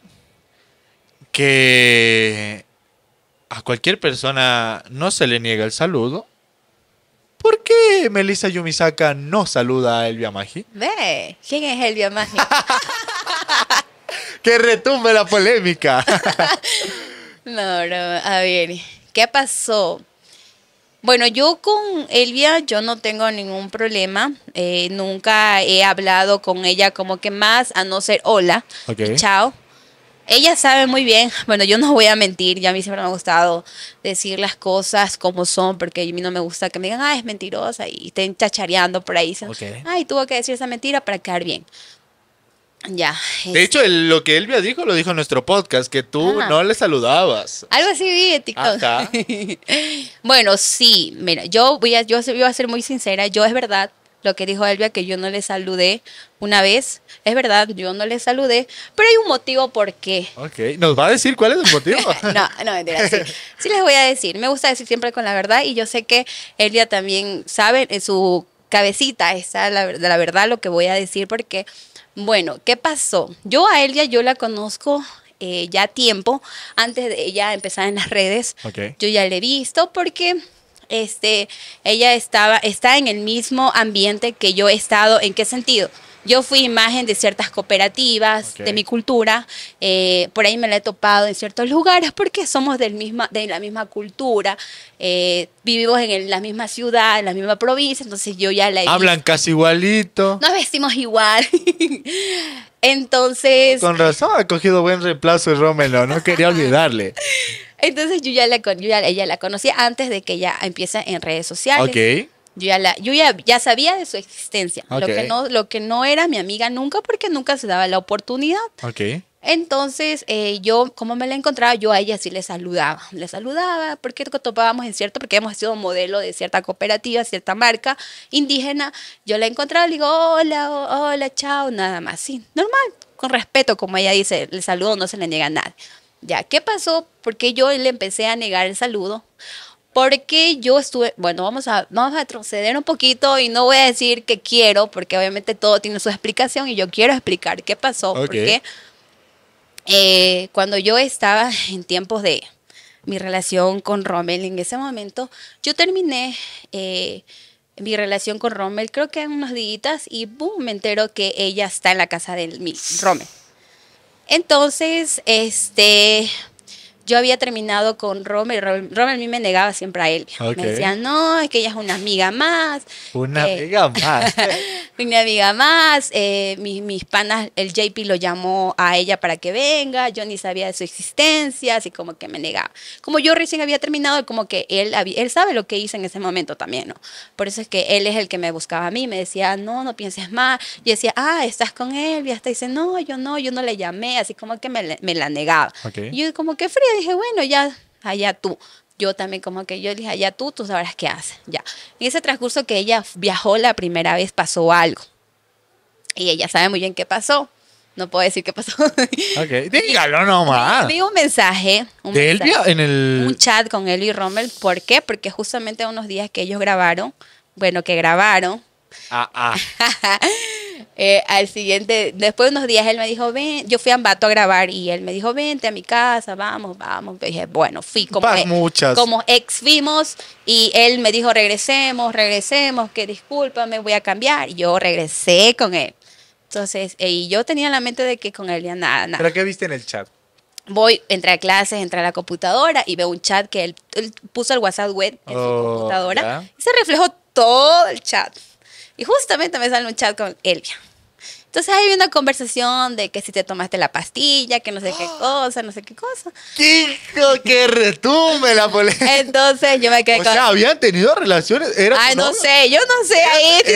que a cualquier persona no se le niega el saludo. ¿Por qué Melissa Yumisaka no saluda a Elvia Magi? Ve, ¿quién es Elvia Magi? (laughs) que retumbe la polémica. (laughs) no, no, a ver, ¿qué pasó? Bueno, yo con Elvia yo no tengo ningún problema. Eh, nunca he hablado con ella como que más, a no ser hola, chao. Ella sabe muy bien, bueno, yo no voy a mentir, ya a mí siempre me ha gustado decir las cosas como son, porque a mí no me gusta que me digan, ah, es mentirosa, y estén chachareando por ahí, ay, tuvo que decir esa mentira para quedar bien. Ya. De hecho, este lo que Elvia dijo lo dijo en nuestro podcast, que tú no le saludabas. Algo así vi TikTok. (laughs) bueno, sí, mira, yo voy, a, yo voy a ser muy sincera, yo es verdad lo que dijo Elvia, que yo no le saludé una vez. Es verdad, yo no le saludé, pero hay un motivo por qué. Ok, ¿nos va a decir cuál es el motivo? (laughs) no, no, mentira, sí. sí les voy a decir. Me gusta decir siempre con la verdad y yo sé que Elvia también sabe en su cabecita está la, la verdad lo que voy a decir porque bueno, ¿qué pasó? Yo a Elia, yo la conozco eh, ya tiempo, antes de ella empezar en las redes. Yo ya la he visto porque este, ella estaba, está en el mismo ambiente que yo he estado. ¿En qué sentido? Yo fui imagen de ciertas cooperativas, de mi cultura, eh, por ahí me la he topado en ciertos lugares porque somos del misma, de la misma cultura, eh, vivimos en la misma ciudad, en la misma provincia, entonces yo ya la he Hablan casi igualito. Nos vestimos igual. (laughs) entonces... Con razón ha cogido buen reemplazo el Romelo, no quería olvidarle. (laughs) entonces yo ya, la, ella la conocí antes de que ella empiece en redes sociales. Ok. Yo ya, ya, sabía de su existencia. Lo, que no, lo que no era mi amiga nunca porque nunca se daba la oportunidad. Entonces, eh, yo, como me la encontraba, yo a ella sí le saludaba. Le saludaba porque topábamos en cierto, porque hemos sido modelo de cierta cooperativa, cierta marca indígena. Yo la encontraba, le digo, hola, hola, chao, nada más. Sí, normal, con respeto, como ella dice, Le saludo no se le niega nada Ya, ¿qué pasó? Porque yo le empecé a negar el saludo porque yo estuve, bueno, vamos a, vamos a retroceder un poquito y no voy a decir que quiero, porque obviamente todo tiene su explicación y yo quiero explicar qué pasó, porque eh, cuando yo estaba en tiempos de mi relación con Rommel, en ese momento yo terminé eh, mi relación con Rommel, creo que en unos días, y boom, me entero que ella está en la casa de mi Rommel. Entonces, este, yo había terminado con Robert Robert a mí me negaba siempre a él. Me decía, no, es que ella es una amiga más. Una eh, amiga más. (laughs) una amiga más. Eh, mis, mis, panas, el JP lo llamó a ella para que venga, yo ni sabía de su existencia, así como que me negaba. Como yo recién había terminado, como que él, él sabe lo que hice en ese momento también, ¿no? Por eso es que él es el que me buscaba a mí, me decía, no, no pienses más. Y decía, ah, estás con él, y hasta dice, no, yo no, yo no le llamé, así como que me, la negaba. Y yo como que fría dije, bueno, ya, allá tú. Yo también como que yo dije, allá tú, tú sabrás qué haces. Ya. y ese transcurso que ella viajó la primera vez pasó algo. Y ella sabe muy bien qué pasó. No puedo decir qué pasó. (laughs) ok, dígalo nomás. Vi un mensaje. Un mensaje, En el... Un chat con él y Rommel. ¿Por qué? Porque justamente unos días que ellos grabaron, bueno, que grabaron. Ah, ah. (laughs) Eh, al siguiente, después de unos días él me dijo, ven, yo fui a Ambato a grabar y él me dijo, vente a mi casa, vamos, vamos. yo dije, bueno, fui como, e-, como ex vimos y él me dijo, regresemos, regresemos, que discúlpame, voy a cambiar. Y yo regresé con él. Entonces, eh, y yo tenía la mente de que con él ya nada, nada. ¿Pero qué viste en el chat? voy, entré a clases, entré a la computadora y veo un chat que él, puso el WhatsApp web en su oh, computadora. Y se reflejó todo el chat. Y justamente me sale un chat con Elvia. Entonces ahí una conversación de que si te tomaste la pastilla, que no sé qué (gasps) cosa, no sé qué cosa. Dijo que retumbe la polémica! (laughs) Entonces yo me quedé o con... O sea, ¿habían tenido relaciones? ¿Era tu novio? no sé, yo no sé. Ahí (laughs)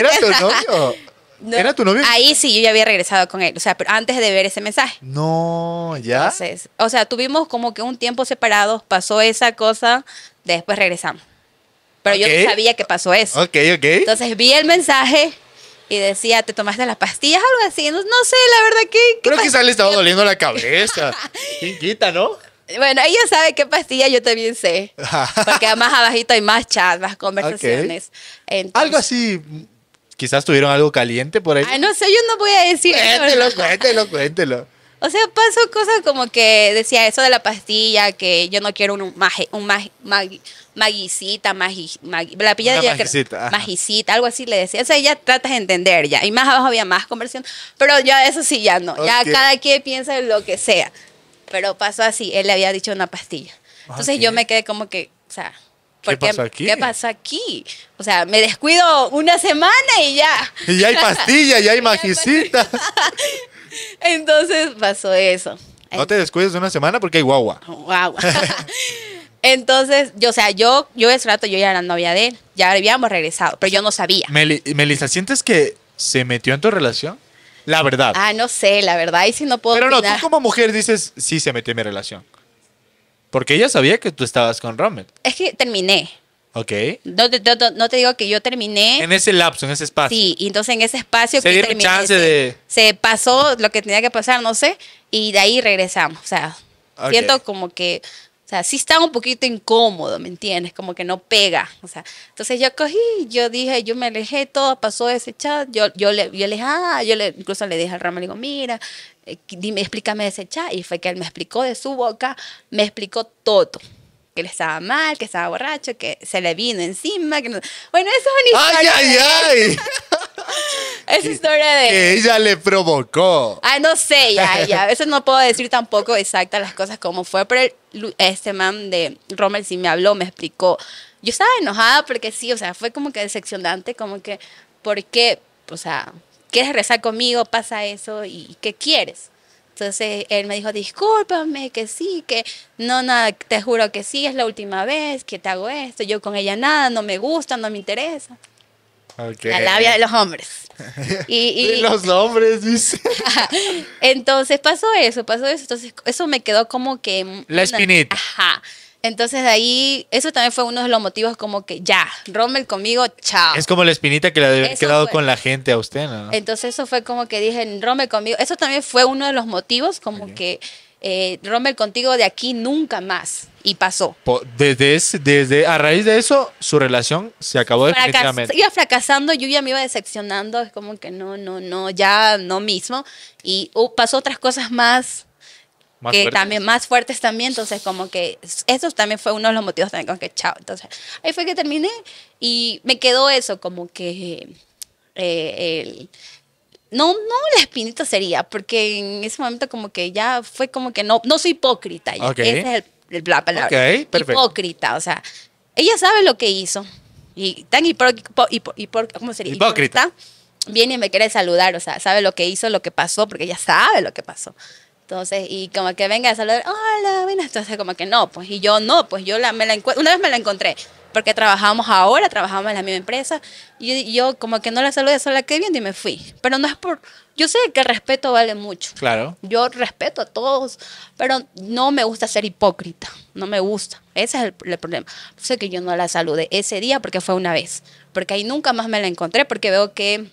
¿Era, tu novio? Ahí sí, yo ya había regresado con él, o sea, pero antes de ver ese mensaje. No, ¿ya? o sea, tuvimos como que un tiempo separados, pasó esa cosa, después regresamos. Pero yo no sabía que pasó eso. Ok, ok. Entonces vi el mensaje y decía, ¿te tomaste las pastillas o algo así? No, no sé, la verdad que... Creo que quizás le estaba doliendo la cabeza. chiquita, (laughs) no? Bueno, ella sabe qué pastilla yo también sé. (laughs) porque más abajito hay más chat, más conversaciones. algo así quizás tuvieron algo caliente por ahí. Ay, no sé, yo no voy a decir. Cuéntelo, cuéntelo, cuéntelo. O sea, pasó cosas como que decía eso de la pastilla, que yo no quiero un, magi, un magicita, la pilla de magicita, algo así le decía. O sea, ya tratas de entender ya. Y más abajo había más conversión, pero ya eso sí, ya no. Ya cada quien piensa en lo que sea. Pero pasó así, él le había dicho una pastilla. Entonces yo me quedé como que, o sea, ¿Qué pasó aquí? ¿Qué pasó aquí? O sea, me descuido una semana y ya. Y ya hay pastilla, ya hay (laughs) magicita. Entonces pasó eso. No te descuides de una semana porque hay guagua. Guagua. (laughs) Entonces, yo, o sea, yo, yo ese rato yo ya era novia de él, ya habíamos regresado, pero yo no sabía. Melissa, ¿sientes que se metió en tu relación? La verdad. Ah, no sé, la verdad, ahí si no puedo. Pero no, tú como mujer dices, sí se metió en mi relación. Porque ella sabía que tú estabas con Rommel. Es que terminé. Ok. No, te digo que yo terminé. En ese lapso, en ese espacio. Sí, y entonces en ese espacio se que terminé, pasó lo que tenía que pasar, no sé, y de ahí regresamos. O sea, siento como que, o sea, sí está un poquito incómodo, ¿me entiendes? Como que no pega. O sea, entonces yo cogí, yo dije, yo me alejé, todo pasó ese chat, yo, yo le, yo le, ah, yo le, incluso le dije al Rama, le digo, mira, eh, dime, explícame ese chat, y fue que él me explicó de su boca, me explicó todo que le estaba mal, que estaba borracho, que se le vino encima. Que no... Bueno, eso es una historia. ¡Ay, ay, ay! (laughs) Esa historia de. Que ella le provocó. Ah, no sé, ya, (laughs) ya. A veces no puedo decir tampoco exactas las cosas como fue, pero este man de Rommel sí me habló, me explicó. Yo estaba enojada porque sí, o sea, fue como que decepcionante, como que, ¿por qué? O sea, ¿quieres rezar conmigo? Pasa eso, ¿y qué quieres? Entonces él me dijo, discúlpame, que sí, que no, nada, te juro que sí, es la última vez que te hago esto. Yo con ella nada, no me gusta, no me interesa. La labia de los hombres. (laughs) Y, los hombres, dice. (laughs) Entonces pasó eso, pasó eso. Entonces eso me quedó como que... La espinita. ajá. Entonces de ahí, eso también fue uno de los motivos como que ya, Rommel conmigo, chao. Es como la espinita que le ha quedado con la gente a usted, ¿no? Entonces eso fue como que dije, Rommel conmigo, eso también fue uno de los motivos como que eh, Rommel contigo de aquí nunca más. Y pasó. Desde, desde a raíz de eso, su relación se acabó Fracas definitivamente. Iba fracasando, yo ya me iba decepcionando, es como que no, no, no, ya no mismo. Y uh, pasó otras cosas más más que fuertes. también más fuertes también, entonces como que eso también fue uno de los motivos también como que chao, entonces ahí fue que terminé y me quedó eso como que eh, el no, no la espinita sería, porque en ese momento como que ya fue como que no, no soy hipócrita. Ya. Esa es el, la palabra. hipócrita, o sea, ella sabe lo que hizo. Y tan hipo, ¿cómo sería? hipócrita. Viene y me quiere saludar, o sea, sabe lo que hizo, lo que pasó, porque ella sabe lo que pasó. Entonces, y como que venga a saludar, hola, buenas. Entonces, como que no, pues, y yo no, pues yo la, me la una vez me la encontré, porque trabajamos ahora, trabajamos en la misma empresa, y yo, como que no la saludé, solo la quedé y me fui. Pero no es por, yo sé que el respeto vale mucho. Claro. Yo respeto a todos, pero no me gusta ser hipócrita, no me gusta. Ese es el, el problema. Sé que yo no la saludé ese día porque fue una vez, porque ahí nunca más me la encontré, porque veo que,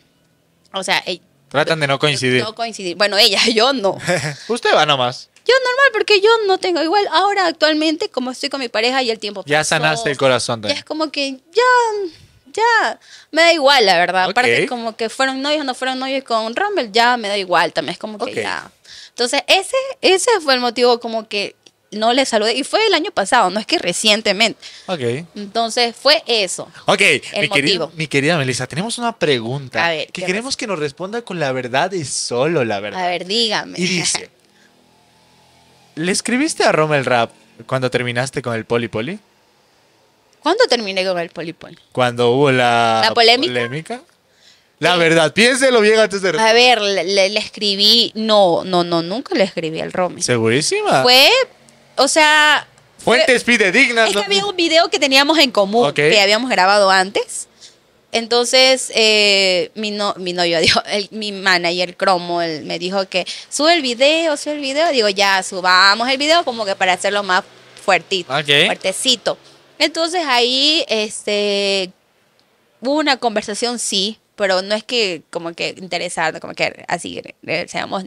o sea, eh, Tratan de no coincidir. No coincidir. Bueno, ella, (laughs) yo no. (laughs) Usted va nomás. Yo normal, porque yo no tengo igual. Ahora, actualmente, como estoy con mi pareja y el tiempo Ya sanaste el corazón Ya es como que ya, ya, me da igual, la verdad. Aparte, como que fueron novios o no fueron novios con Rumble, ya me da igual también. Es como que ya. Entonces, ese, ese fue el motivo como que no le saludé. Y fue el año pasado, no es que recientemente. Ok. Entonces fue eso. Ok, mi, querido, mi, querida Melissa, tenemos una pregunta a ver, que queremos que nos responda con la verdad y solo la verdad. A ver, dígame. Y dice, ¿le escribiste a rommel el rap cuando terminaste con el Poli Poli? ¿Cuándo terminé con el Poli Cuando hubo la, ¿La polémica? La verdad, piénselo bien antes de A ver, le, escribí, no, no, no, nunca le escribí al Romy. ¿Segurísima? Fue o sea... Fuentes Es que había un video que teníamos en común, que habíamos grabado antes. Entonces, eh, mi, mi novio, (laughs) dijo, mi manager Cromo, me dijo que sube el video, sube el video. Digo, ya, subamos el video como que para hacerlo más fuertito, fuertecito. Entonces ahí este, hubo una conversación, sí, pero no es que como que interesado, como que así eh, seamos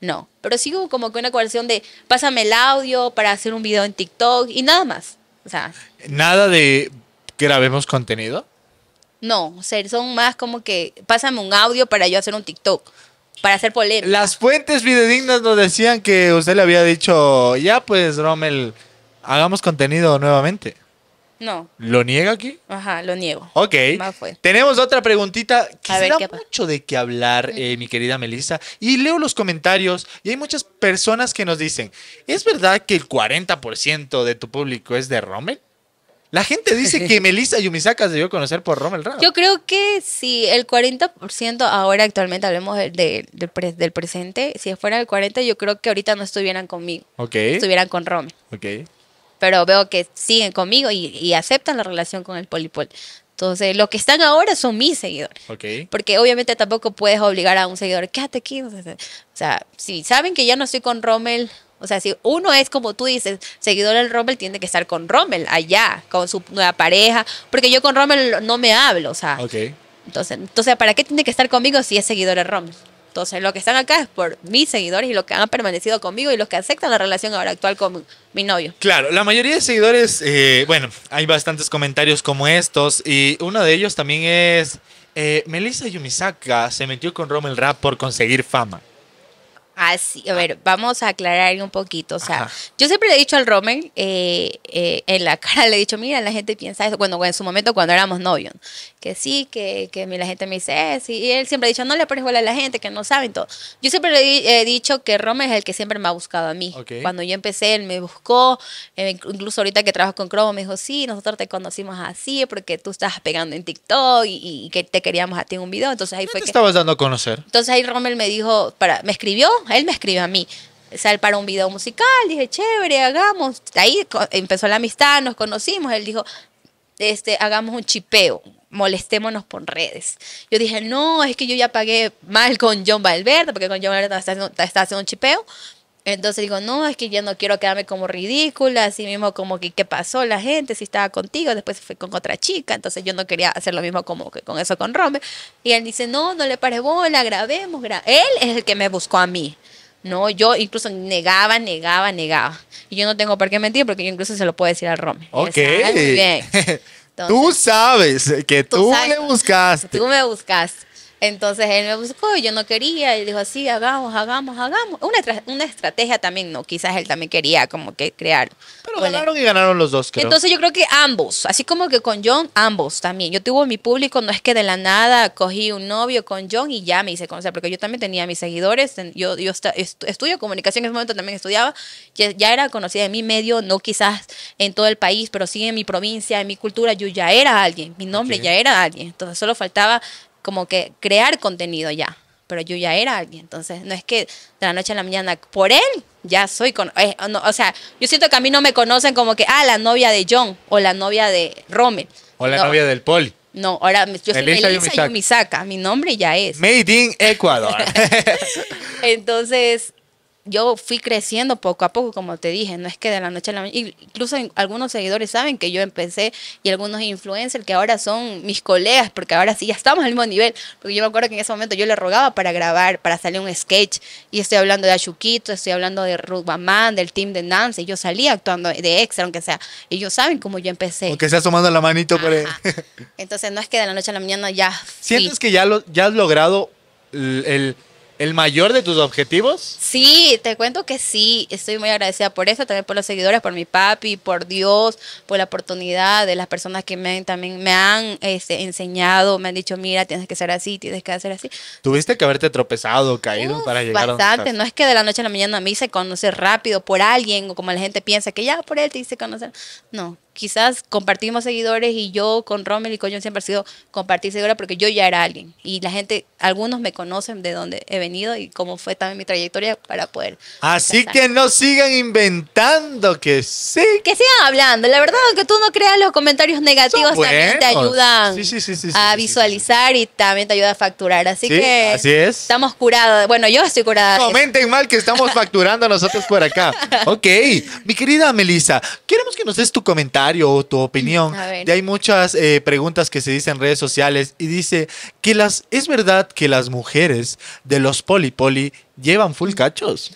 no, pero sigo como que una coerción de pásame el audio para hacer un video en TikTok y nada más. O sea, nada de grabemos contenido. No, o son más como que pásame un audio para yo hacer un TikTok. Para hacer polémica. Las fuentes videodignas nos decían que usted le había dicho, ya pues, Rommel, hagamos contenido nuevamente. No. ¿Lo niega aquí? Ajá, lo niego. Ok. Tenemos otra preguntita que mucho de qué hablar, eh, mi querida Melissa. Y leo los comentarios y hay muchas personas que nos dicen, ¿es verdad que el 40% de tu público es de Rommel? La gente dice que (laughs) Melissa Yumisaka se dio a conocer por Rommel Rado. Yo creo que si el 40% ahora actualmente, hablemos del, presente, si fuera el 40, yo creo que ahorita no estuvieran conmigo, Ok, estuvieran con Rommel. ok pero veo que siguen conmigo y, aceptan la relación con el polipol. Entonces, lo que están ahora son mis seguidores. Porque obviamente tampoco puedes obligar a un seguidor, quédate aquí. O sea, si saben que ya no estoy con Rommel, o sea, si uno es como tú dices, seguidor del Rommel, tiene que estar con Rommel allá, con su nueva pareja. Porque yo con Rommel no me hablo, o sea. Entonces, entonces, ¿para qué tiene que estar conmigo si es seguidor de Rommel? Entonces, lo que están acá es por mis seguidores y los que han permanecido conmigo y los que aceptan la relación ahora actual con mi novio. Claro, la mayoría de seguidores, eh, bueno, hay bastantes comentarios como estos y uno de ellos también es, eh, Melissa Yumisaka se metió con Rommel Rap por conseguir fama. Así, ah, a ver, vamos a aclarar un poquito. O sea, yo siempre le he dicho al Rommel, eh, en la cara le he dicho, mira, la gente piensa eso. Bueno, en su momento cuando éramos novios, que sí, que, la gente me dice, eh, sí. Y él siempre ha dicho, no le pones bola a la gente, que no saben todo. Yo siempre le he dicho que Rome es el que siempre me ha buscado a mí. Cuando yo empecé, él me buscó. Eh, incluso ahorita que trabajo con Chrome me dijo, sí, nosotros te conocimos así porque tú estás pegando en TikTok y, que te queríamos a ti en un video. Entonces ahí fue que... estabas dando a conocer? Entonces ahí Rommel me dijo, para, me escribió, él me escribió a mí sal para un video musical, dije, chévere, hagamos. Ahí empezó la amistad, nos conocimos, él dijo, este, hagamos un chipeo, molestémonos por redes. Yo dije, no, es que yo ya pagué mal con John Valverde, porque con John Valverde está haciendo, haciendo un chipeo. Entonces digo, no, es que yo no quiero quedarme como ridícula, así mismo como que qué pasó la gente, si estaba contigo, después fue con otra chica, entonces yo no quería hacer lo mismo como que con eso con Romeo. Y él dice, no, no le pare la grabemos, él es el que me buscó a mí. No, yo incluso negaba, negaba, negaba. Y yo no tengo por qué mentir porque yo incluso se lo puedo decir al Rome. Ok. bien. (laughs) tú sabes que tú, me le buscaste. Tú me buscaste. Entonces él me buscó y yo no quería. Y dijo así, hagamos, hagamos, hagamos. Una, una estrategia también, no, quizás él también quería como que crear. Pero ganaron y ganaron los dos, creo. Entonces yo creo que ambos, así como que con John, ambos también. Yo tuve mi público, no es que de la nada cogí un novio con John y ya me hice conocer, porque yo también tenía mis seguidores, yo, yo estudio comunicación en ese momento, también estudiaba, ya, era conocida en mi medio, no quizás en todo el país, pero sí en mi provincia, en mi cultura, yo ya era alguien, mi nombre ya era alguien. Entonces solo faltaba como que crear contenido ya. Pero yo ya era alguien, entonces no es que de la noche a la mañana, por él ya soy, con, eh, o sea, yo siento que a mí no me conocen como que, ah, la novia de John o la novia de Rommel. O la novia del Paul No, ahora yo soy Melissa Mi nombre ya es. Made in Ecuador. (laughs) Entonces, yo fui creciendo poco a poco, como te dije, no es que de la noche a la mañana, incluso algunos seguidores saben que yo empecé y algunos influencers que ahora son mis colegas, porque ahora sí ya estamos al mismo nivel, porque yo me acuerdo que en ese momento yo le rogaba para grabar, para salir un sketch, y estoy hablando de Achuquito, estoy hablando de Ruth del team de Nancy, yo salía actuando de extra, aunque sea, ellos saben cómo yo empecé. Aunque sea tomando la manito, Entonces no es que de la noche a la mañana ya... ¿Sientes que ya, lo, ya has logrado el ¿El mayor de tus objetivos? Sí, te cuento que sí. Estoy muy agradecida por eso, también por los seguidores, por mi papi, por Dios, por la oportunidad de las personas que me, también me han este, enseñado, me han dicho, mira, tienes que ser así, tienes que hacer así. ¿Tuviste que haberte tropezado, caído para llegar a Bastante, no es que de la noche a la mañana me se conoce rápido por alguien o como la gente piensa que ya por él te hice conocer. No, quizás compartimos seguidores y yo con Rommel y con siempre ha sido compartir seguidores porque yo ya era alguien y la gente, algunos me conocen de dónde he venido y cómo fue también mi trayectoria para poder. Así que no sigan inventando que sí. Que sigan hablando. La verdad aunque tú no creas los comentarios negativos también te ayudan a visualizar y también te ayuda a facturar. Así que estamos curados. Bueno, yo estoy curada. Comenten mal que estamos facturando nosotros por acá. (laughs) Ok, mi querida Melissa, queremos que nos des tu comentario o tu opinión. Y hay muchas eh, preguntas que se dicen en redes sociales y dice que las es verdad que las mujeres de los poli poli llevan full cachos.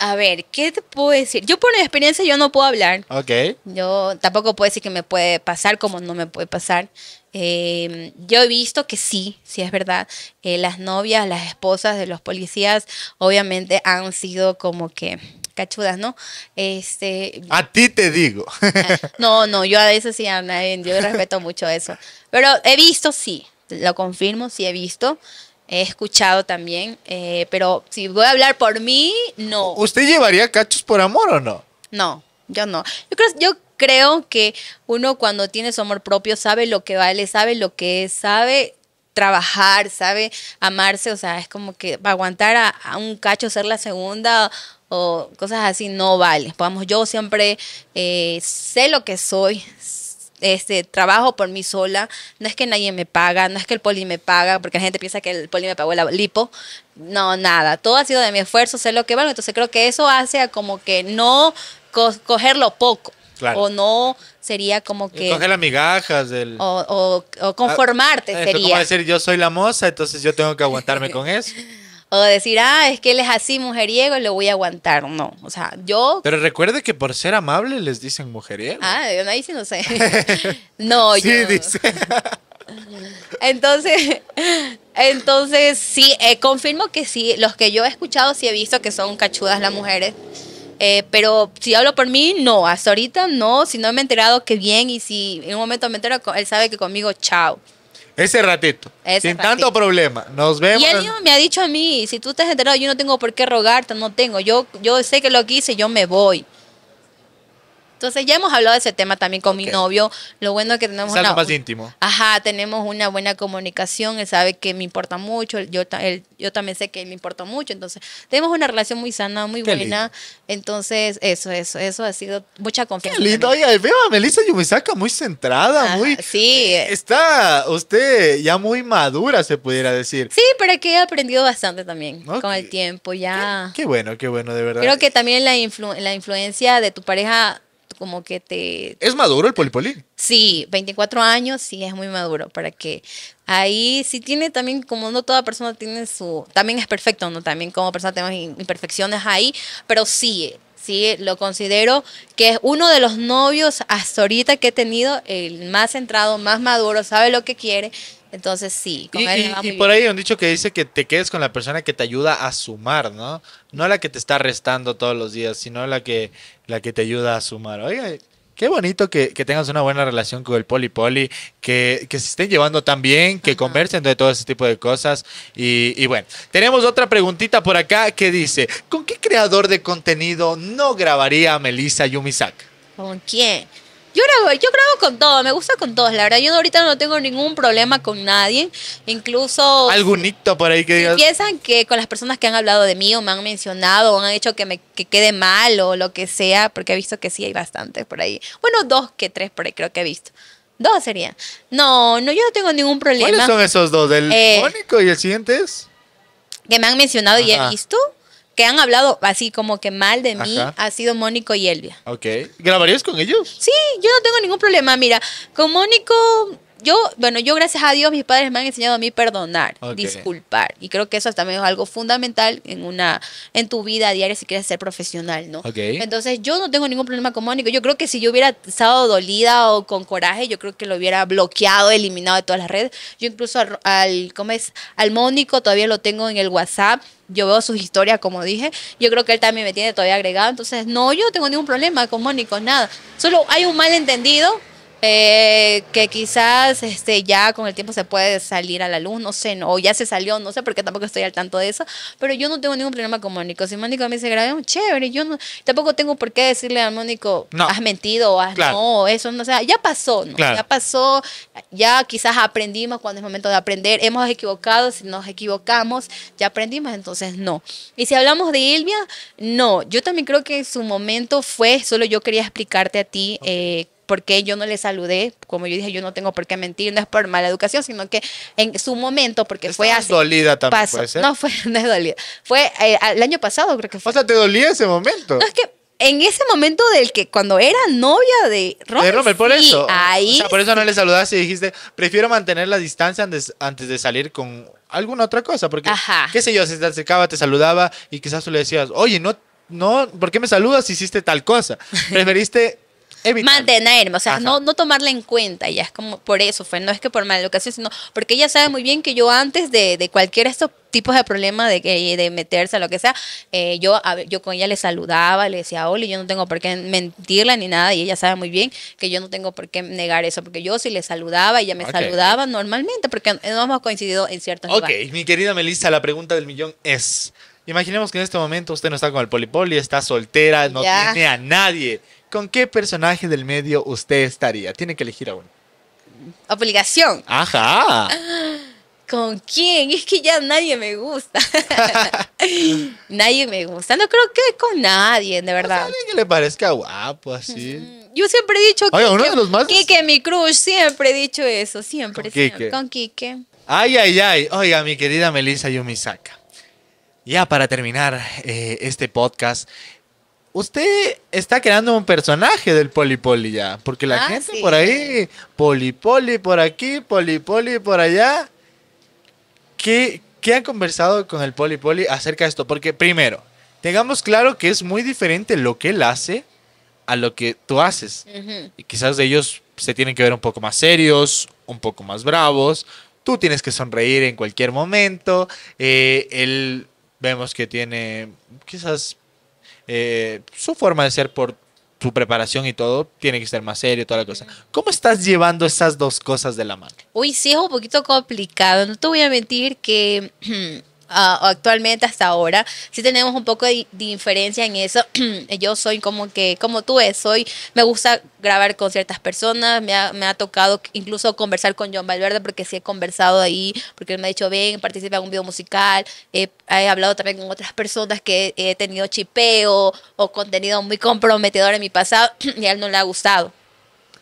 A ver, ¿qué te puedo decir? Yo por mi experiencia yo no puedo hablar. Ok. Yo tampoco puedo decir que me puede pasar como no me puede pasar. Em, yo he visto que sí, sí es verdad. Eh, las novias, las esposas de los policías obviamente han sido como que cachudas, ¿no? Este, a ti te digo. (laughs) no, no, yo a eso sí, a nadie, yo respeto mucho eso. Pero he visto, sí, lo confirmo, sí he visto. He escuchado también, eh, pero si voy a hablar por mí, no. ¿Usted llevaría cachos por amor o no? No, yo no. Yo creo, yo creo que uno cuando tiene su amor propio sabe lo que vale, sabe lo que es, sabe trabajar, sabe amarse, o sea, es como que para aguantar a un cacho ser la segunda o cosas así no vale. Vamos, yo siempre eh, sé lo que soy, este, trabajo por mí sola, no es que nadie me paga, no es que el poli me paga, porque la gente piensa que el poli me pagó la lipo, no, nada, todo ha sido de mi esfuerzo, sé lo que valgo, entonces creo que eso hace como que no cogerlo poco. O no sería como eh, que. Coger las migajas del. O, o, o conformarte ah, sería. decir, yo soy la moza, entonces yo tengo que aguantarme con eso. (laughs) o decir, ah, es que él es así mujeriego lo voy a aguantar. No, o sea, yo... Pero recuerde que por ser amable les dicen mujeriego. Ah, ahí sí no sé. (laughs) no, sí, dice. (laughs) Entonces, entonces sí, eh, confirmo que sí, los que yo he escuchado sí he visto que son cachudas las mujeres. Eh, pero si hablo por mí, no, hasta ahorita no, si no me he enterado, que bien, y si en un momento me entero, él sabe que conmigo, chao. Ese ratito. sin tanto problema. Nos vemos. Y él me ha dicho a mí, si tú estás enterado, yo no tengo por qué rogarte, no tengo. Yo, yo sé que lo que hice, yo me voy. Entonces ya hemos hablado de ese tema también con mi novio. Lo bueno es que tenemos una, más íntimo. Ajá, tenemos una buena comunicación. Él sabe que me importa mucho. Yo, también sé que él me importa mucho. Entonces tenemos una relación muy sana, muy buena. Entonces eso, eso, eso ha sido mucha confianza. Qué lindo. Oye, veo a Melissa Yumisaca muy centrada, muy. Sí. Está usted ya muy madura, se pudiera decir. Sí, pero que he aprendido bastante también con el tiempo ya. Qué, bueno, qué bueno, de verdad. Creo que también la, la influencia de tu pareja como que te... ¿Es maduro el polipoli Sí, 24 años, sí, es muy maduro, para que ahí sí tiene también, como no toda persona tiene su... También es perfecto, ¿no? También como persona tenemos imperfecciones ahí, pero sí, sí, lo considero que es uno de los novios hasta ahorita que he tenido, el más centrado, más maduro, sabe lo que quiere, entonces sí. y, por ahí un dicho que dice que te quedes con la persona que te ayuda a sumar, ¿no? No la que te está restando todos los días, sino la que, la que te ayuda a sumar. Oiga, qué bonito que, que tengas una buena relación con el Poli Poli, que, que se estén llevando tan bien, que conversen de todo ese tipo de cosas. Y, bueno, tenemos otra preguntita por acá que dice, ¿con qué creador de contenido no grabaría Melissa Yumisak? ¿Con quién? Yo grabo, yo grabo con todo, me gusta con todos, la verdad. Yo ahorita no tengo ningún problema con nadie. Incluso. Algún Algunito por ahí que digas. piensan que con las personas que han hablado de mí o me han mencionado o han hecho que me quede mal o lo que sea, porque he visto que sí hay bastantes por ahí. Bueno, dos que tres por ahí creo que he visto. Dos serían. No, no, yo no tengo ningún problema. ¿Cuáles son esos dos? ¿El único eh, y el siguiente es? Que me han mencionado y he visto que han hablado así como que mal de mí ha sido Mónico y Elvia. Ok. ¿Grabarías con ellos? Sí, yo no tengo ningún problema. Mira, con Mónico yo, bueno, yo gracias a Dios mis padres me han enseñado a mí perdonar, disculpar. Y creo que eso también es algo fundamental en una en tu vida diaria si quieres ser profesional, ¿no? Entonces yo no tengo ningún problema con Mónico, Yo creo que si yo hubiera estado dolida o con coraje, yo creo que lo hubiera bloqueado, eliminado de todas las redes. Yo incluso al, al ¿cómo Al Mónico todavía lo tengo en el WhatsApp. Yo veo sus historias, como dije. Yo creo que él también me tiene todavía agregado. Entonces, no, yo no tengo ningún problema con Mónico, nada. Solo hay un malentendido eh, que quizás este, ya con el tiempo se puede salir a la luz, no sé, no, o ya se salió, no sé, porque tampoco estoy al tanto de eso, pero yo no tengo ningún problema con Mónico. Si Mónico me dice, grabemos, chévere, yo no, tampoco tengo por qué decirle a Mónico, no. has mentido, o has no, eso no, o sea, ya pasó, ya pasó, ya quizás aprendimos cuando es momento de aprender, hemos equivocado, si nos equivocamos, ya aprendimos, entonces no. Y si hablamos de Ilvia, no, yo también creo que su momento fue, solo yo quería explicarte a ti, eh, porque yo no le saludé, como yo dije, yo no tengo por qué mentir, no es por mala educación, sino que en su momento, porque fue así. dolida también, No, fue, (laughs) no es dolida. Fue el eh, año pasado, creo que fue. O sea, ¿te dolía ese momento? No, es que en ese momento del que cuando era novia de Robert. De por eso. Ahí. O sea, por eso no le saludaste y dijiste, prefiero mantener la distancia antes, de salir con alguna otra cosa. Porque, qué sé yo, se te acercaba, te saludaba y quizás tú le decías, oye, no, no, ¿por qué me saludas si hiciste tal cosa? (laughs) Preferiste Mantenerme, o sea, no, tomarla en cuenta, ya es como por eso fue, no es que por mala educación, sino porque ella sabe muy bien que yo antes de, de cualquier de estos tipos de problemas de, de meterse a lo que sea, eh, yo, yo con ella le saludaba, le decía, Oli, yo no tengo por qué mentirla ni nada, y ella sabe muy bien que yo no tengo por qué negar eso, porque yo sí le saludaba, ella me saludaba normalmente, porque no hemos coincidido en ciertos Ok, mi querida Melissa, la pregunta del millón es, imaginemos que en este momento usted no está con el polipoli, está soltera, no tiene a nadie, ¿Con qué personaje del medio usted estaría? Tiene que elegir a uno. Obligación. Ajá. (gasps) ¿Con quién? Es que ya nadie me gusta. (laughs) nadie me gusta. No creo que con nadie, de verdad. O que le parezca guapo, así. Yo siempre he dicho que Kike, uno de los más... Kike, mi crush, siempre he dicho eso, siempre, con siempre. Con Kike. Ay, ay, ay. Oiga, mi querida Melissa Yumisaka. Ya para terminar eh, este podcast, usted está creando un personaje del Polipoli ya, porque la ah, gente por ahí, Poli Poli por aquí, Polipoli por allá. ¿Qué, ¿Qué han conversado con el Polipoli acerca de esto? Porque primero, tengamos claro que es muy diferente lo que él hace a lo que tú haces. Y quizás ellos se tienen que ver un poco más serios, un poco más bravos. Tú tienes que sonreír en cualquier momento. Eh, él vemos que tiene quizás eh, su forma de ser por su preparación y todo, tiene que ser más serio, toda la cosa. ¿Cómo estás llevando esas dos cosas de la mano? Uy, sí, es un poquito complicado. No te voy a mentir que (clears throat) actualmente hasta ahora. Si tenemos un poco de, diferencia en eso. (clears throat) Yo soy como que, como tú es, soy, me gusta grabar con ciertas personas, me ha, tocado incluso conversar con John Valverde porque sí he conversado ahí, porque él me ha dicho, ven, participa en un video musical, he hablado también con otras personas que he tenido chipeo o contenido muy comprometedor en mi pasado (clears throat) y a él no le ha gustado.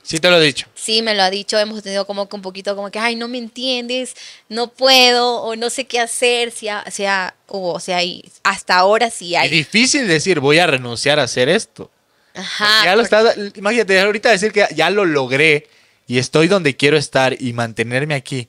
Sí te lo he dicho. Sí, me lo ha dicho. Hemos tenido como que un poquito como que, ay, no me entiendes, no puedo o no sé qué hacer. o sea, y hasta ahora sí hay. Es difícil decir, voy a renunciar a hacer esto. Ajá. imagínate, ahorita decir que ya lo logré y estoy donde quiero estar y mantenerme aquí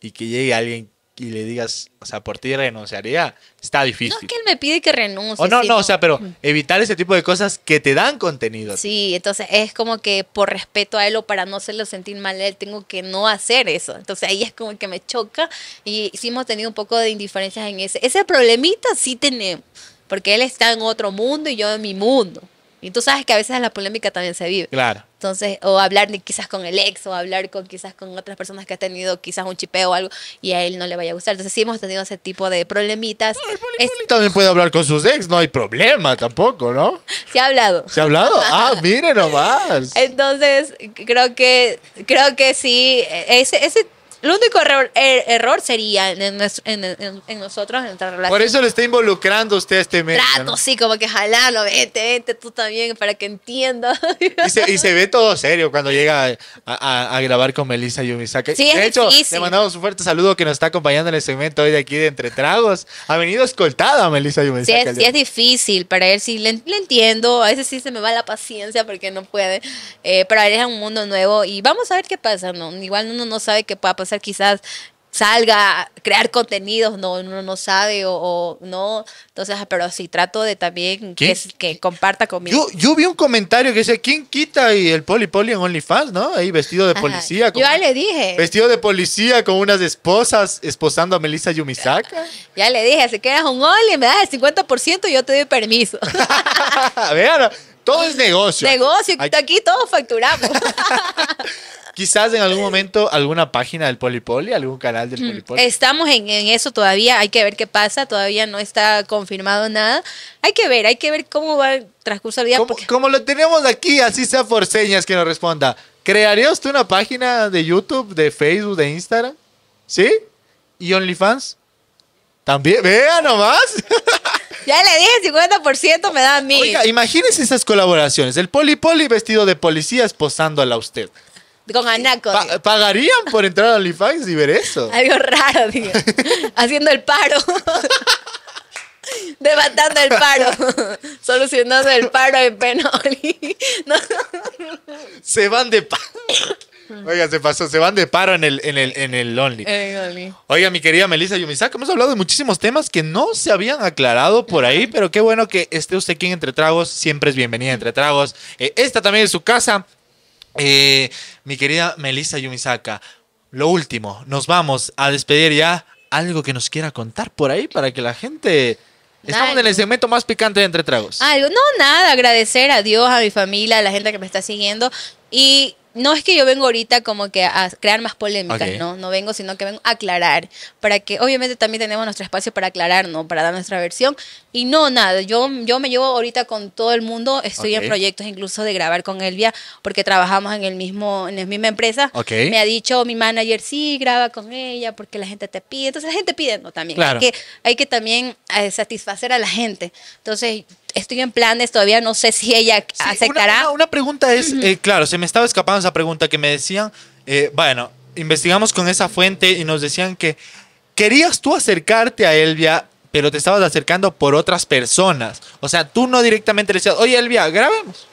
y que llegue alguien y le digas, o sea, por ti renunciaría, está difícil. No es que él me pide que renuncie. O no, no, o sea, pero mm. evitar ese tipo de cosas que te dan contenido. Sí, entonces es como que por respeto a él o para no hacerlo sentir mal a él, tengo que no hacer eso. Entonces ahí es como que me choca y sí hemos tenido un poco de indiferencias en ese. Ese problemita sí tenemos, porque él está en otro mundo y yo en mi mundo. Y tú sabes que a veces la polémica también se vive. Claro. Entonces, o hablar quizás con el ex, o hablar con quizás con otras personas que ha tenido quizás un chipeo o algo, y a él no le vaya a gustar. Entonces, sí hemos tenido ese tipo de problemitas. también puede hablar con sus ex, no hay problema tampoco, ¿no? Se ha hablado. Se ha hablado. Ah, mire nomás. (laughs) Entonces, creo que, creo que sí, ese, ese el único error, er, error sería en, nosotros, en nuestra relación. Por eso le está involucrando usted este mes Trato, sí, como que jalarlo, vete, vete tú también, para que entienda. Y se, y se ve todo serio cuando llega a, grabar con Melissa Yumisaka. Sí, de hecho, le mandamos un fuerte saludo que nos está acompañando en el segmento hoy de aquí de Entre Tragos. Ha venido escoltada Melissa Yumisaka. Sí, es, difícil para él, sí, le, entiendo. A veces sí se me va la paciencia porque no puede. Eh, pero él es un mundo nuevo y vamos a ver qué pasa, ¿no? Igual uno no sabe qué pueda pasar quizás salga a crear contenidos, no, uno no sabe o, no. Entonces, pero sí trato de también que, que, comparta conmigo. Yo, vi un comentario que dice, ¿quién quita y el poli poli en OnlyFans, no? Ahí vestido de policía. yo ya le dije. Vestido de policía con unas esposas esposando a Melissa Yumisaka. (laughs) Ya le dije, si quieres un Only, me das el 50% y yo te doy permiso. (laughs) (laughs) Vean, todo es negocio. Negocio, aquí, aquí todos facturamos. Quizás en algún eh. momento alguna página del Polipoli, algún canal del mm, Polipoli. Estamos en, eso todavía, hay que ver qué pasa, todavía no está confirmado nada. Hay que ver, hay que ver cómo va el transcurso del día. Como, como lo tenemos aquí, así sea por señas que nos responda. ¿Crearía usted una página de YouTube, de Facebook, de Instagram? ¿Sí? ¿Y OnlyFans? También, vea nomás. (laughs) Ya le dije 50% me da a mí. Oiga, imagínese esas colaboraciones. El Polipoli vestido de policía esposándola a usted con Anaco. ¿Pagarían por entrar a OnlyFans y ver eso? (laughs) Algo raro, tío. (laughs) Haciendo el paro. (laughs) Debatando el paro. Solucionando el paro en Penoli. Se van de paro. Oiga, se pasó, se van de paro en el, en el, en el Only. Oiga, mi querida Melissa Yumisaka, hemos hablado de muchísimos temas que no se habían aclarado por ahí, pero qué bueno que esté usted aquí en Entre Tragos. Siempre es bienvenida Entre Tragos. Eh, esta también es su casa. Eh, mi querida Melissa Yumisaka, lo último, nos vamos a despedir ya. Algo que nos quiera contar por ahí para que la gente... Estamos en el segmento más picante de Entre Tragos. Algo, no, nada, agradecer a Dios, a mi familia, a la gente que me está siguiendo y no es que yo vengo ahorita como que a crear más polémicas, ¿no? No vengo, sino que vengo a aclarar, para que obviamente también tenemos nuestro espacio para aclarar, ¿no? Para dar nuestra versión. Y no, nada, yo, yo me llevo ahorita con todo el mundo, estoy en proyectos incluso de grabar con Elvia, porque trabajamos en, el mismo, en la misma empresa. Me ha dicho mi manager, sí, graba con ella, porque la gente te pide. Entonces la gente pide, ¿no? También. Claro. Hay, que, hay que también eh, satisfacer a la gente. Entonces estoy en planes, todavía no sé si ella aceptará. Una, pregunta es, eh, claro, se me estaba escapando esa pregunta que me decían, eh, bueno, investigamos con esa fuente y nos decían que querías tú acercarte a Elvia, pero te estabas acercando por otras personas. O sea, tú no directamente le decías, oye Elvia, grabemos.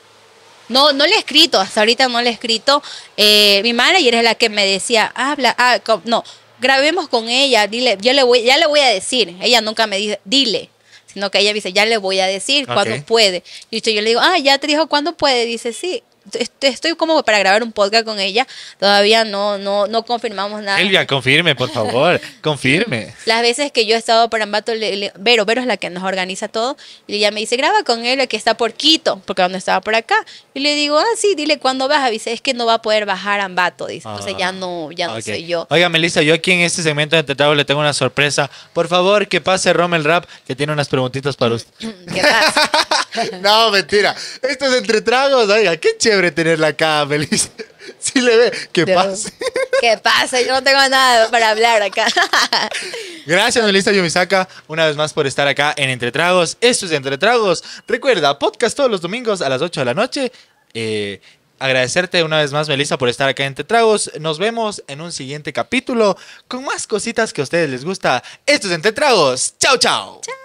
No, no le he escrito, hasta ahorita no le he escrito. Eh, mi manager es la que me decía, habla, ah, no, grabemos con ella, dile, yo le voy, ya le voy a decir. Ella nunca me dice, dile, sino que ella dice, ya le voy a decir cuando cuándo puede. Y yo le digo, ah, ya te dijo cuándo puede. Dice, sí, estoy como para grabar un podcast con ella. Todavía no, no, no confirmamos nada. Elvia, confirme, por favor, (laughs) confirme. Las veces que yo he estado por Ambato, Vero, Vero es la que nos organiza todo, y ella me dice, graba con él, que está por Quito, porque no estaba por acá. Y le digo, ah, sí, dile cuándo baja. Dice, es que no va a poder bajar a Ambato, dice. ya ah, no, ya no soy yo. Oiga, Melissa, yo aquí en este segmento de Tetrago le tengo una sorpresa. Por favor, que pase Rommel Rap, que tiene unas preguntitas para usted. (clears throat) ¿Qué (laughs) no, mentira. Esto es entre tragos. Oiga, qué chévere tenerla acá, Melissa. (laughs) Si sí le ve, ¿Qué pasa? ¿Qué Que yo no tengo nada para hablar acá. (laughs) Gracias, Melissa Yumisaka, una vez más por estar acá en Entre Tragos. Esto es Entre Tragos. Recuerda, podcast todos los domingos a las 8 de la noche. Eh, agradecerte una vez más, Melissa, por estar acá en Entre Tragos. Nos vemos en un siguiente capítulo con más cositas que a ustedes les gusta. Esto es Entre Tragos. Chao, chao. Chao.